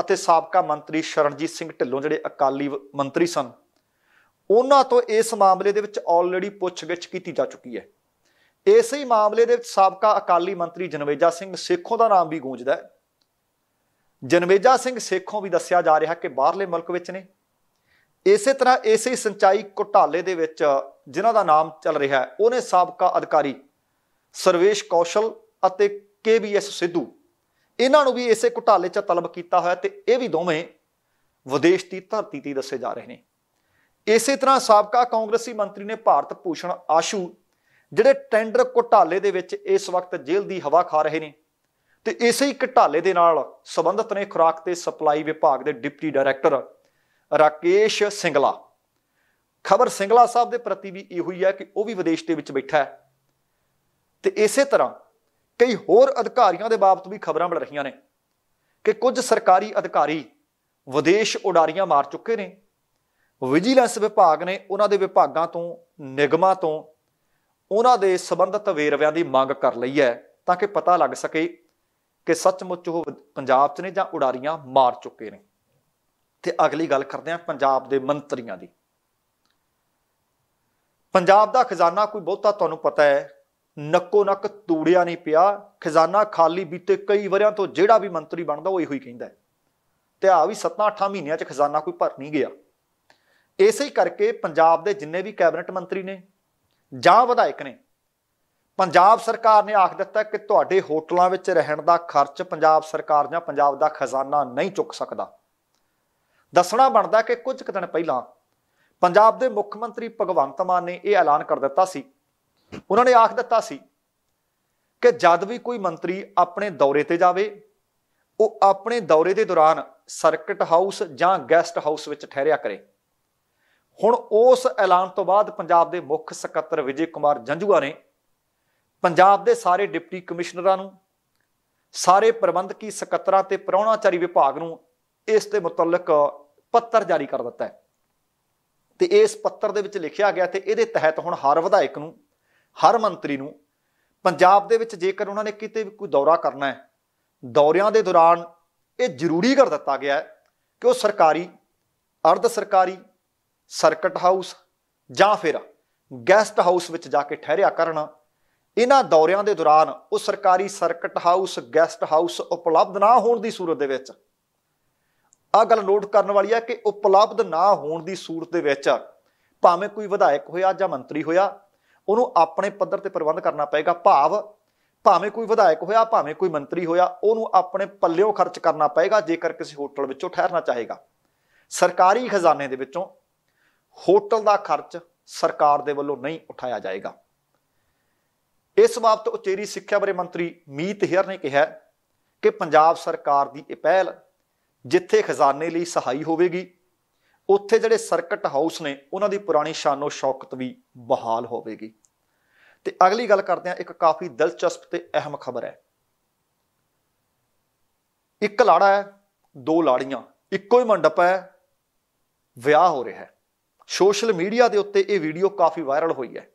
ਅਤੇ ਸਾਬਕਾ ਮੰਤਰੀ ਸ਼ਰਨਜੀਤ ਸਿੰਘ ਢਿੱਲੋਂ ਜਿਹੜੇ ਅਕਾਲੀ ਮੰਤਰੀ ਸਨ ਉਹਨਾਂ ਤੋਂ ਇਸ ਮਾਮਲੇ ਦੇ ਵਿੱਚ ਆਲਰੇਡੀ ਪੁੱਛਗਿੱਛ ਕੀਤੀ ਜਾ ਚੁੱਕੀ ਹੈ ਇਸੇ ਹੀ ਮਾਮਲੇ ਦੇ ਵਿੱਚ ਸਾਬਕਾ ਅਕਾਲੀ ਮੰਤਰੀ ਜਨਵੇਜਾ ਸਿੰਘ ਸੇਖੋਂ ਦਾ ਨਾਮ ਵੀ ਗੂੰਜਦਾ ਹੈ ਜਨਵੇਜਾ ਸਿੰਘ ਸੇਖੋਂ ਵੀ ਦੱਸਿਆ ਜਾ ਰਿਹਾ ਕਿ ਬਾਹਰਲੇ ਮੁਲਕ ਵਿੱਚ ਨੇ ਇਸੇ ਤਰ੍ਹਾਂ ਇਸੇ ਸਿੰਚਾਈ ਘੁਟਾਲੇ ਦੇ ਵਿੱਚ ਜਿਨ੍ਹਾਂ ਦਾ ਨਾਮ ਚੱਲ ਰਿਹਾ ਹੈ ਉਹਨੇ ਸਾਬਕਾ ਅਧਿਕਾਰੀ ਸਰਵੇਸ਼ ਕੌਸ਼ਲ ਅਤੇ ਕੇਬੀਐਸ ਸਿੱਧੂ ਇਹਨਾਂ ਨੂੰ ਵੀ ਇਸੇ ਘੁਟਾਲੇ 'ਚ ਤਲਬ ਕੀਤਾ ਹੋਇਆ ਤੇ ਇਹ ਵੀ ਦੋਵੇਂ ਵਿਦੇਸ਼ ਦੀ ਧਰਤੀ ਤੇ ਦੱਸੇ ਜਾ ਰਹੇ ਨੇ ਇਸੇ ਤਰ੍ਹਾਂ ਸਾਬਕਾ ਕਾਂਗਰਸੀ ਮੰਤਰੀ ਨੇ ਭਾਰਤ ਭੂਸ਼ਣ ਆਸ਼ੂ ਜਿਹੜੇ ਟੈਂਡਰ ਘੁਟਾਲੇ ਦੇ ਵਿੱਚ ਇਸ ਵਕਤ ਜੇਲ੍ਹ ਦੀ ਹਵਾ ਖਾ ਰਹੇ ਨੇ ਤੇ ਇਸੇ ਹੀ ਘਟਾਲੇ ਦੇ ਨਾਲ ਸਬੰਧਤ ਨੇ ਖੁਰਾਕ ਤੇ ਸਪਲਾਈ ਵਿਭਾਗ ਦੇ ਡਿਪਟੀ ਡਾਇਰੈਕਟਰ ਰਾਕੇਸ਼ ਸਿੰਗਲਾ ਖਬਰ ਸਿੰਗਲਾ ਸਾਹਿਬ ਦੇ ਪ੍ਰਤੀ ਵੀ ਇਹ ਹੋਈ ਹੈ ਕਿ ਉਹ ਵੀ ਵਿਦੇਸ਼ ਦੇ ਵਿੱਚ ਬੈਠਾ ਹੈ ਤੇ ਇਸੇ ਤਰ੍ਹਾਂ ਕਈ ਹੋਰ ਅਧਿਕਾਰੀਆਂ ਦੇ ਬਾਬਤ ਵੀ ਖਬਰਾਂ ਮਿਲ ਰਹੀਆਂ ਨੇ ਕਿ ਕੁਝ ਸਰਕਾਰੀ ਅਧਿਕਾਰੀ ਵਿਦੇਸ਼ ਉਡਾਰੀਆਂ ਮਾਰ ਚੁੱਕੇ ਨੇ ਵਿਜੀਲੈਂਸ ਵਿਭਾਗ ਨੇ ਉਹਨਾਂ ਦੇ ਵਿਭਾਗਾਂ ਤੋਂ ਨਿਗਮਾਂ ਤੋਂ ਉਹਨਾਂ ਦੇ ਸਬੰਧਤ ਵੇਰਵਿਆਂ ਦੀ ਮੰਗ ਕਰ ਲਈ ਹੈ ਤਾਂ ਕਿ ਪਤਾ ਲੱਗ ਸਕੇ ਕਿ ਸੱਚਮੁੱਚ ਉਹ ਪੰਜਾਬ 'ਚ ਨੇ ਜਾਂ ਉਡਾਰੀਆਂ ਮਾਰ ਚੁੱਕੇ ਨੇ ਤੇ ਅਗਲੀ ਗੱਲ ਕਰਦੇ ਹਾਂ ਪੰਜਾਬ ਦੇ ਮੰਤਰੀਆਂ ਦੀ ਪੰਜਾਬ ਦਾ ਖਜ਼ਾਨਾ ਕੋਈ ਬਹੁਤਾ ਤੁਹਾਨੂੰ ਪਤਾ ਹੈ ਨੱਕੋ ਨੱਕ ਤੂੜਿਆ ਨਹੀਂ ਪਿਆ ਖਜ਼ਾਨਾ ਖਾਲੀ ਬੀਤੇ ਕਈ ਵਰਿਆਂ ਤੋਂ ਜਿਹੜਾ ਵੀ ਮੰਤਰੀ ਬਣਦਾ ਉਹ ਇਹੋ ਹੀ ਕਹਿੰਦਾ ਤੇ ਆ ਵੀ 7-8 ਮਹੀਨਿਆਂ 'ਚ ਖਜ਼ਾਨਾ ਕੋਈ ਭਰ ਨਹੀਂ ਗਿਆ ਇਸੇ ਹੀ ਕਰਕੇ ਪੰਜਾਬ ਦੇ ਜਿੰਨੇ ਵੀ ਕੈਬਨਿਟ ਮੰਤਰੀ ਨੇ ਜਾਂ ਵਿਧਾਇਕ ਨੇ ਪੰਜਾਬ ਸਰਕਾਰ ਨੇ ਆਖ ਦਿੱਤਾ ਕਿ ਤੁਹਾਡੇ ਹੋਟਲਾਂ ਵਿੱਚ ਰਹਿਣ ਦਾ ਖਰਚ ਪੰਜਾਬ ਸਰਕਾਰ ਜਾਂ ਪੰਜਾਬ ਦਾ ਖਜ਼ਾਨਾ ਨਹੀਂ ਚੁੱਕ ਸਕਦਾ ਦੱਸਣਾ ਬਣਦਾ ਕਿ ਕੁਝ ਦਿਨ ਪਹਿਲਾਂ ਪੰਜਾਬ ਦੇ ਮੁੱਖ ਮੰਤਰੀ ਭਗਵੰਤ ਮਾਨ ਨੇ ਇਹ ਐਲਾਨ ਕਰ ਦਿੱਤਾ ਸੀ ਉਹਨਾਂ ਨੇ ਆਖ ਦਿੱਤਾ ਸੀ ਕਿ ਜਦ ਵੀ ਕੋਈ ਮੰਤਰੀ ਆਪਣੇ ਦੌਰੇ ਤੇ ਜਾਵੇ ਉਹ ਆਪਣੇ ਦੌਰੇ ਦੇ ਦੌਰਾਨ ਸਰਕਟ ਹਾਊਸ ਜਾਂ ਗੈਸਟ ਹਾਊਸ ਵਿੱਚ ਠਹਿਰਿਆ ਕਰੇ ਹੁਣ ਉਸ ਐਲਾਨ ਤੋਂ ਬਾਅਦ ਪੰਜਾਬ ਦੇ ਮੁੱਖ ਸਕੱਤਰ ਵਿਜੇ ਕੁਮਾਰ ਜੰਜੂਆ ਨੇ ਪੰਜਾਬ ਦੇ ਸਾਰੇ ਡਿਪਟੀ ਕਮਿਸ਼ਨਰਾਂ ਨੂੰ ਸਾਰੇ ਪ੍ਰਬੰਧਕੀ ਸਕੱਤਰਾਂ ਤੇ ਪ੍ਰਾਉਣਾਚਾਰੀ ਵਿਭਾਗ ਨੂੰ ਇਸ ਦੇ ਮੁਤਲਕ ਪੱਤਰ ਜਾਰੀ ਕਰ ਦਿੱਤਾ ਹੈ ਤੇ ਇਸ ਪੱਤਰ ਦੇ ਵਿੱਚ ਲਿਖਿਆ ਗਿਆ ਤੇ ਇਹਦੇ ਤਹਿਤ ਹੁਣ ਹਰ ਵਿਧਾਇਕ ਨੂੰ ਹਰ ਮੰਤਰੀ ਨੂੰ ਪੰਜਾਬ ਦੇ ਵਿੱਚ ਜੇਕਰ ਉਹਨਾਂ ਨੇ ਕਿਤੇ ਵੀ ਕੋਈ ਦੌਰਾ ਕਰਨਾ ਹੈ ਦੌਰਿਆਂ ਦੇ ਦੌਰਾਨ ਇਹ ਜ਼ਰੂਰੀ ਕਰ ਦਿੱਤਾ ਗਿਆ ਹੈ ਕਿ ਉਹ ਸਰਕਾਰੀ ਅਰਧ ਸਰਕਾਰੀ ਸਰਕਟ ਹਾਊਸ ਜਾਂ ਫਿਰ ਗੈਸਟ ਹਾਊਸ ਵਿੱਚ ਜਾ ਕੇ ਠਹਿਰਿਆ ਕਰਨਾ ਇਹਨਾਂ ਦੌਰਿਆਂ ਦੇ ਦੌਰਾਨ ਉਹ ਸਰਕਾਰੀ ਸਰਕਟ ਹਾਊਸ ਗੈਸਟ ਹਾਊਸ ਉਪਲਬਧ ਨਾ ਹੋਣ ਦੀ ਸੂਰਤ ਦੇ ਵਿੱਚ ਆ ਗੱਲ ਨੋਟ ਕਰਨ ਵਾਲੀ ਹੈ ਕਿ ਉਪਲਬਧ ਨਾ ਹੋਣ ਦੀ ਸੂਰਤ ਦੇ ਵਿੱਚ ਭਾਵੇਂ ਕੋਈ ਵਿਧਾਇਕ ਹੋਇਆ ਜਾਂ ਮੰਤਰੀ ਹੋਇਆ ਉਹਨੂੰ ਆਪਣੇ ਪੱਧਰ ਤੇ ਪ੍ਰਬੰਧ ਕਰਨਾ ਪਏਗਾ ਭਾਵ ਭਾਵੇਂ ਕੋਈ ਵਿਧਾਇਕ ਹੋਇਆ ਭਾਵੇਂ ਕੋਈ ਮੰਤਰੀ ਹੋਇਆ ਉਹਨੂੰ ਆਪਣੇ ਪੱਲਿਓਂ ਖਰਚ ਕਰਨਾ ਪਏਗਾ ਜੇਕਰ ਕਿਸੇ ਹੋਟਲ ਵਿੱਚੋਂ ਠਹਿਰਨਾ ਚਾਹੇਗਾ ਸਰਕਾਰੀ ਖਜ਼ਾਨੇ ਦੇ ਵਿੱਚੋਂ ਹੋਟਲ ਦਾ ਖਰਚ ਸਰਕਾਰ ਦੇ ਵੱਲੋਂ ਨਹੀਂ ਉਠਾਇਆ ਜਾਏਗਾ ਇਸ ਬਾਬਤ ਉਚੇਰੀ ਸਿੱਖਿਆ ਬਾਰੇ ਮੰਤਰੀ ਮੀਤ ਹੇਰ ਨੇ ਕਿਹਾ ਕਿ ਪੰਜਾਬ ਸਰਕਾਰ ਦੀ ਇਹ ਪਹਿਲ ਜਿੱਥੇ ਖਜ਼ਾਨੇ ਲਈ ਸਹਾਈ ਹੋਵੇਗੀ ਉੱਥੇ ਜਿਹੜੇ ਸਰਕਟ ਹਾਊਸ ਨੇ ਉਹਨਾਂ ਦੀ ਪੁਰਾਣੀ ਸ਼ਾਨੋ ਸ਼ੌਕਤ ਵੀ ਬਹਾਲ ਹੋਵੇਗੀ ਤੇ ਅਗਲੀ ਗੱਲ ਕਰਦੇ ਹਾਂ ਇੱਕ ਕਾਫੀ ਦਿਲਚਸਪ ਤੇ ਅਹਿਮ ਖਬਰ ਹੈ ਇੱਕ ਲਾੜਾ ਹੈ ਦੋ ਲਾੜੀਆਂ ਇੱਕੋ ਹੀ ਮੰਡਪ ਹੈ ਵਿਆਹ ਹੋ ਰਿਹਾ ਹੈ ਸੋਸ਼ਲ ਮੀਡੀਆ ਦੇ ਉੱਤੇ ਇਹ ਵੀਡੀਓ ਕਾਫੀ ਵਾਇਰਲ ਹੋਈ ਹੈ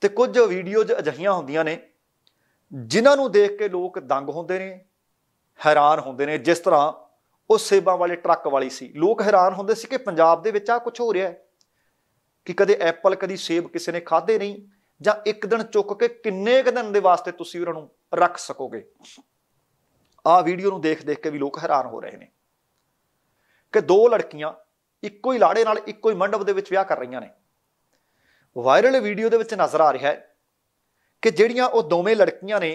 ਤੇ ਕੁਝ ਵੀਡੀਓਜ਼ ਅਜਹੀਆਂ ਹੁੰਦੀਆਂ ਨੇ ਜਿਨ੍ਹਾਂ ਨੂੰ ਦੇਖ ਕੇ ਲੋਕ ਦੰਗ ਹੁੰਦੇ ਨੇ ਹੈਰਾਨ ਹੁੰਦੇ ਨੇ ਜਿਸ ਤਰ੍ਹਾਂ ਉਹ ਸੇਬਾਂ ਵਾਲੇ ਟਰੱਕ ਵਾਲੀ ਸੀ ਲੋਕ ਹੈਰਾਨ ਹੁੰਦੇ ਸੀ ਕਿ ਪੰਜਾਬ ਦੇ ਵਿੱਚ ਆ ਕੁਝ ਹੋ ਰਿਹਾ ਹੈ ਕਿ ਕਦੇ ਐਪਲ ਕਦੀ ਸੇਬ ਕਿਸੇ ਨੇ ਖਾਦੇ ਨਹੀਂ ਜਾਂ ਇੱਕ ਦਿਨ ਚੁੱਕ ਕੇ ਕਿੰਨੇ ਕ ਦਿਨ ਦੇ ਵਾਸਤੇ ਤੁਸੀਂ ਉਹਨਾਂ ਨੂੰ ਰੱਖ ਸਕੋਗੇ ਆ ਵੀਡੀਓ ਨੂੰ ਦੇਖ ਦੇਖ ਕੇ ਵੀ ਲੋਕ ਹੈਰਾਨ ਹੋ ਰਹੇ ਨੇ ਕਿ ਦੋ ਲੜਕੀਆਂ ਇੱਕੋ ਹੀ ਲਾੜੇ ਨਾਲ ਇੱਕੋ ਹੀ ਮੰਡਪ ਦੇ ਵਿੱਚ ਵਿਆਹ ਕਰ ਰਹੀਆਂ ਨੇ ਵਾਇਰਲ ਵੀਡੀਓ ਦੇ ਵਿੱਚ ਨਜ਼ਰ ਆ ਰਿਹਾ ਹੈ ਕਿ ਜਿਹੜੀਆਂ ਉਹ ਦੋਵੇਂ ਲੜਕੀਆਂ ਨੇ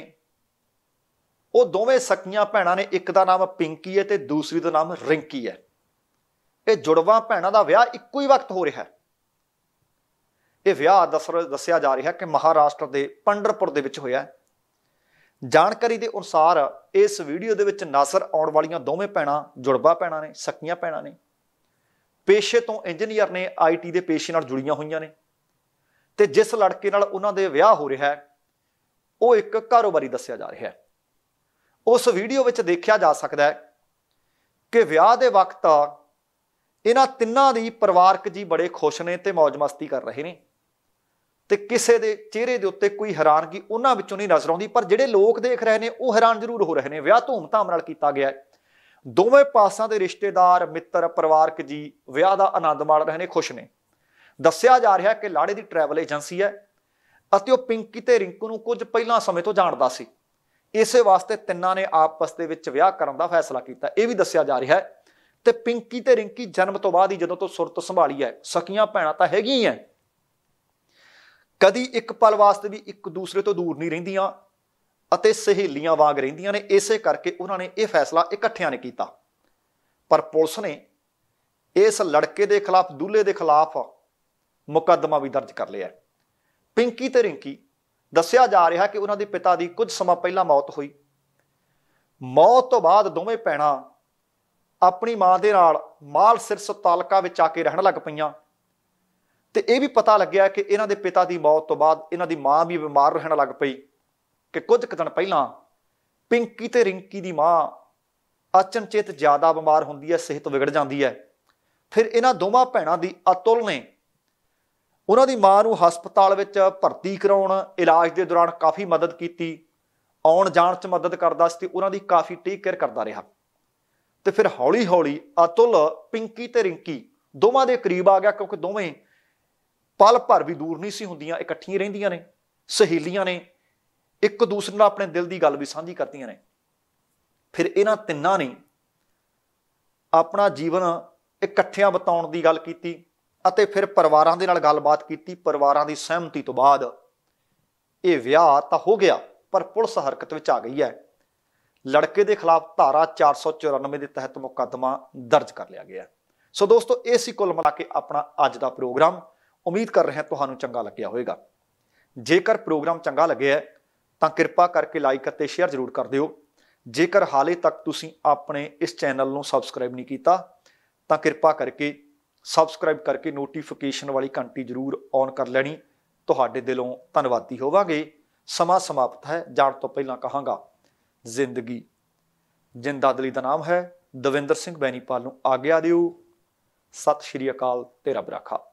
ਉਹ ਦੋਵੇਂ ਸਕੀਆਂ ਭੈਣਾਂ ਨੇ ਇੱਕ ਦਾ ਨਾਮ ਪਿੰਕੀ ਹੈ ਤੇ ਦੂਸਰੀ ਦਾ ਨਾਮ ਰਿੰਕੀ ਹੈ ਇਹ ਜੁੜਵਾ ਭੈਣਾਂ ਦਾ ਵਿਆਹ ਇੱਕੋ ਹੀ ਵਕਤ ਹੋ ਰਿਹਾ ਹੈ ਇਹ ਵਿਆਹ ਦੱਸਿਆ ਜਾ ਰਿਹਾ ਕਿ ਮਹਾਰਾਸ਼ਟਰ ਦੇ ਪੰਡਰਪੁਰ ਦੇ ਵਿੱਚ ਹੋਇਆ ਜਾਣਕਾਰੀ ਦੇ ਅਨੁਸਾਰ ਇਸ ਵੀਡੀਓ ਦੇ ਵਿੱਚ ਨਾਸਰ ਆਉਣ ਵਾਲੀਆਂ ਦੋਵੇਂ ਭੈਣਾਂ ਜੁੜਵਾ ਭੈਣਾਂ ਨੇ ਸਕੀਆਂ ਭੈਣਾਂ ਨੇ ਪੇਸ਼ੇ ਤੋਂ ਇੰਜੀਨੀਅਰ ਨੇ ਆਈਟੀ ਦੇ ਪੇਸ਼ੇ ਨਾਲ ਜੁੜੀਆਂ ਹੋਈਆਂ ਨੇ ਤੇ ਜਿਸ ਲੜਕੇ ਨਾਲ ਉਹਨਾਂ ਦੇ ਵਿਆਹ ਹੋ ਰਿਹਾ ਹੈ ਉਹ ਇੱਕ ਕਾਰੋਬਾਰੀ ਦੱਸਿਆ ਜਾ ਰਿਹਾ ਹੈ ਉਸ ਵੀਡੀਓ ਵਿੱਚ ਦੇਖਿਆ ਜਾ ਸਕਦਾ ਹੈ ਕਿ ਵਿਆਹ ਦੇ ਵਕਤ ਇਹਨਾਂ ਤਿੰਨਾਂ ਦੀ ਪਰਿਵਾਰਕ ਜੀ ਬੜੇ ਖੁਸ਼ ਨੇ ਤੇ ਮौज-ਮਸਤੀ ਕਰ ਰਹੇ ਨੇ ਤੇ ਕਿਸੇ ਦੇ ਚਿਹਰੇ ਦੇ ਉੱਤੇ ਕੋਈ ਹੈਰਾਨਗੀ ਉਹਨਾਂ ਵਿੱਚੋਂ ਨਹੀਂ ਨਜ਼ਰ ਆਉਂਦੀ ਪਰ ਜਿਹੜੇ ਲੋਕ ਦੇਖ ਰਹੇ ਨੇ ਉਹ ਹੈਰਾਨ ਜ਼ਰੂਰ ਹੋ ਰਹੇ ਨੇ ਵਿਆਹ ਧੂਮ-ਧਾਮ ਨਾਲ ਕੀਤਾ ਗਿਆ ਹੈ ਦੋਵੇਂ ਪਾਸਾਂ ਦੇ ਰਿਸ਼ਤੇਦਾਰ ਮਿੱਤਰ ਪਰਿਵਾਰਕ ਜੀ ਵਿਆਹ ਦਾ ਆਨੰਦ ਮਾਣ ਰਹੇ ਨੇ ਖੁਸ਼ ਨੇ ਦੱਸਿਆ ਜਾ ਰਿਹਾ ਕਿ ਲਾੜੇ ਦੀ ਟਰੈਵਲ ਏਜੰਸੀ ਹੈ ਅਤੇ ਉਹ ਪਿੰਕੀ ਤੇ ਰਿੰਕੂ ਨੂੰ ਕੁਝ ਪਹਿਲਾਂ ਸਮੇਂ ਤੋਂ ਜਾਣਦਾ ਸੀ ਇਸੇ ਵਾਸਤੇ ਤਿੰਨਾਂ ਨੇ ਆਪਸ ਦੇ ਵਿੱਚ ਵਿਆਹ ਕਰਨ ਦਾ ਫੈਸਲਾ ਕੀਤਾ ਇਹ ਵੀ ਦੱਸਿਆ ਜਾ ਰਿਹਾ ਹੈ ਤੇ ਪਿੰਕੀ ਤੇ ਰਿੰਕੀ ਜਨਮ ਤੋਂ ਬਾਅਦ ਹੀ ਜਦੋਂ ਤੋਂ ਸੁਰਤ ਸੰਭਾਲੀ ਹੈ ਸਕੀਆਂ ਭੈਣਾਂ ਤਾਂ ਹੈਗੀਆਂ ਕਦੀ ਇੱਕ ਪਲ ਵਾਸਤੇ ਵੀ ਇੱਕ ਦੂਸਰੇ ਤੋਂ ਦੂਰ ਨਹੀਂ ਰਹਿੰਦੀਆਂ ਅਤੇ ਸਹੇਲੀਆਂ ਵਾਂਗ ਰਹਿੰਦੀਆਂ ਨੇ ਇਸੇ ਕਰਕੇ ਉਹਨਾਂ ਨੇ ਇਹ ਫੈਸਲਾ ਇਕੱਠਿਆਂ ਨੇ ਕੀਤਾ ਪਰ ਪੁਲਿਸ ਨੇ ਇਸ ਲੜਕੇ ਦੇ ਖਿਲਾਫ ਦੂਲੇ ਦੇ ਖਿਲਾਫ ਮੁਕੱਦਮਾ ਵੀ ਦਰਜ ਕਰ ਲਿਆ ਪਿੰਕੀ ਤੇ ਰਿੰਕੀ ਦੱਸਿਆ ਜਾ ਰਿਹਾ ਕਿ ਉਹਨਾਂ ਦੇ ਪਿਤਾ ਦੀ ਕੁਝ ਸਮਾਂ ਪਹਿਲਾਂ ਮੌਤ ਹੋਈ ਮੌਤ ਤੋਂ ਬਾਅਦ ਦੋਵੇਂ ਭੈਣਾਂ ਆਪਣੀ ਮਾਂ ਦੇ ਨਾਲ ਮਾਲ ਸਿਰਸ ਤਾਲਕਾ ਵਿੱਚ ਆ ਕੇ ਰਹਿਣ ਲੱਗ ਪਈਆਂ ਤੇ ਇਹ ਵੀ ਪਤਾ ਲੱਗਿਆ ਕਿ ਇਹਨਾਂ ਦੇ ਪਿਤਾ ਦੀ ਮੌਤ ਤੋਂ ਬਾਅਦ ਇਹਨਾਂ ਦੀ ਮਾਂ ਵੀ ਬਿਮਾਰ ਰਹਿਣ ਲੱਗ ਪਈ ਕਿ ਕੁਝ ਕੁ ਦਿਨ ਪਹਿਲਾਂ ਪਿੰਕੀ ਤੇ ਰਿੰਕੀ ਦੀ ਮਾਂ ਅਚਨਚੇਤ ਜ਼ਿਆਦਾ ਬਿਮਾਰ ਹੁੰਦੀ ਹੈ ਸਿਹਤ ਵਿਗੜ ਜਾਂਦੀ ਹੈ ਫਿਰ ਇਹਨਾਂ ਦੋਵਾਂ ਭੈਣਾਂ ਦੀ ਅਤੁਲ ਨੇ ਉਹਨਾਂ ਦੀ ਮਾਂ ਨੂੰ ਹਸਪਤਾਲ ਵਿੱਚ ਭਰਤੀ ਕਰਾਉਣ ਇਲਾਜ ਦੇ ਦੌਰਾਨ ਕਾਫੀ ਮਦਦ ਕੀਤੀ ਆਉਣ ਜਾਣ 'ਚ ਮਦਦ ਕਰਦਾ ਸੀ ਤੇ ਉਹਨਾਂ ਦੀ ਕਾਫੀ ਟੇਕ ਕੇਅਰ ਕਰਦਾ ਰਿਹਾ ਤੇ ਫਿਰ ਹੌਲੀ-ਹੌਲੀ ਅਤੁਲ ਪਿੰਕੀ ਤੇ ਰਿੰਕੀ ਦੋਵਾਂ ਦੇ ਕਰੀਬ ਆ ਗਿਆ ਕਿਉਂਕਿ ਦੋਵੇਂ ਪਲ ਭਰ ਵੀ ਦੂਰ ਨਹੀਂ ਸੀ ਹੁੰਦੀਆਂ ਇਕੱਠੀਆਂ ਰਹਿੰਦੀਆਂ ਨੇ ਸਹੇਲੀਆਂ ਨੇ ਇੱਕ ਦੂਸਰੇ ਨਾਲ ਆਪਣੇ ਦਿਲ ਦੀ ਗੱਲ ਵੀ ਸਾਂਝੀ ਕਰਦੀਆਂ ਨੇ ਫਿਰ ਇਹਨਾਂ ਤਿੰਨਾਂ ਨੇ ਆਪਣਾ ਜੀਵਨ ਇਕੱਠਿਆਂ ਬਤਾਉਣ ਦੀ ਗੱਲ ਕੀਤੀ ਅਤੇ ਫਿਰ ਪਰਿਵਾਰਾਂ ਦੇ ਨਾਲ ਗੱਲਬਾਤ ਕੀਤੀ ਪਰਿਵਾਰਾਂ ਦੀ ਸਹਿਮਤੀ ਤੋਂ ਬਾਅਦ ਇਹ ਵਿਆਹ ਤਾਂ ਹੋ ਗਿਆ ਪਰ ਪੁਲਿਸ ਹਰਕਤ ਵਿੱਚ ਆ ਗਈ ਹੈ ਲੜਕੇ ਦੇ ਖਿਲਾਫ ਧਾਰਾ 494 ਦੇ ਤਹਿਤ ਮੁਕੱਦਮਾ ਦਰਜ ਕਰ ਲਿਆ ਗਿਆ ਸੋ ਦੋਸਤੋ ਇਹ ਸੀ ਕੁੱਲ ਮਿਲਾ ਕੇ ਆਪਣਾ ਅੱਜ ਦਾ ਪ੍ਰੋਗਰਾਮ ਉਮੀਦ ਕਰ ਰਹੇ ਹਾਂ ਤੁਹਾਨੂੰ ਚੰਗਾ ਲੱਗਿਆ ਹੋਵੇਗਾ ਜੇਕਰ ਪ੍ਰੋਗਰਾਮ ਚੰਗਾ ਲੱਗਿਆ ਤਾਂ ਕਿਰਪਾ ਕਰਕੇ ਲਾਈਕ ਅਤੇ ਸ਼ੇਅਰ ਜ਼ਰੂਰ ਕਰ ਦਿਓ ਜੇਕਰ ਹਾਲੇ ਤੱਕ ਤੁਸੀਂ ਆਪਣੇ ਇਸ ਚੈਨਲ ਨੂੰ ਸਬਸਕ੍ਰਾਈਬ ਨਹੀਂ ਕੀਤਾ ਤਾਂ ਕਿਰਪਾ ਕਰਕੇ ਸਬਸਕ੍ਰਾਈਬ ਕਰਕੇ ਨੋਟੀਫਿਕੇਸ਼ਨ ਵਾਲੀ ਘੰਟੀ ਜ਼ਰੂਰ ਔਨ ਕਰ ਲੈਣੀ ਤੁਹਾਡੇ ਦਿਲੋਂ ਧੰਨਵਾਦੀ ਹੋਵਾਂਗੇ ਸਮਾਂ ਸਮਾਪਤ ਹੈ ਜਾਣ ਤੋਂ ਪਹਿਲਾਂ ਕਹਾਂਗਾ ਜ਼ਿੰਦਗੀ ਜਿੰਦਾਦਲੀ ਦਾ ਨਾਮ ਹੈ ਦਵਿੰਦਰ ਸਿੰਘ ਬੈਣੀਪਾਲ ਨੂੰ ਆਗਿਆ ਦਿਓ ਸਤਿ ਸ਼੍ਰੀ ਅਕਾਲ ਤੇ ਰੱਬ ਰਾਖਾ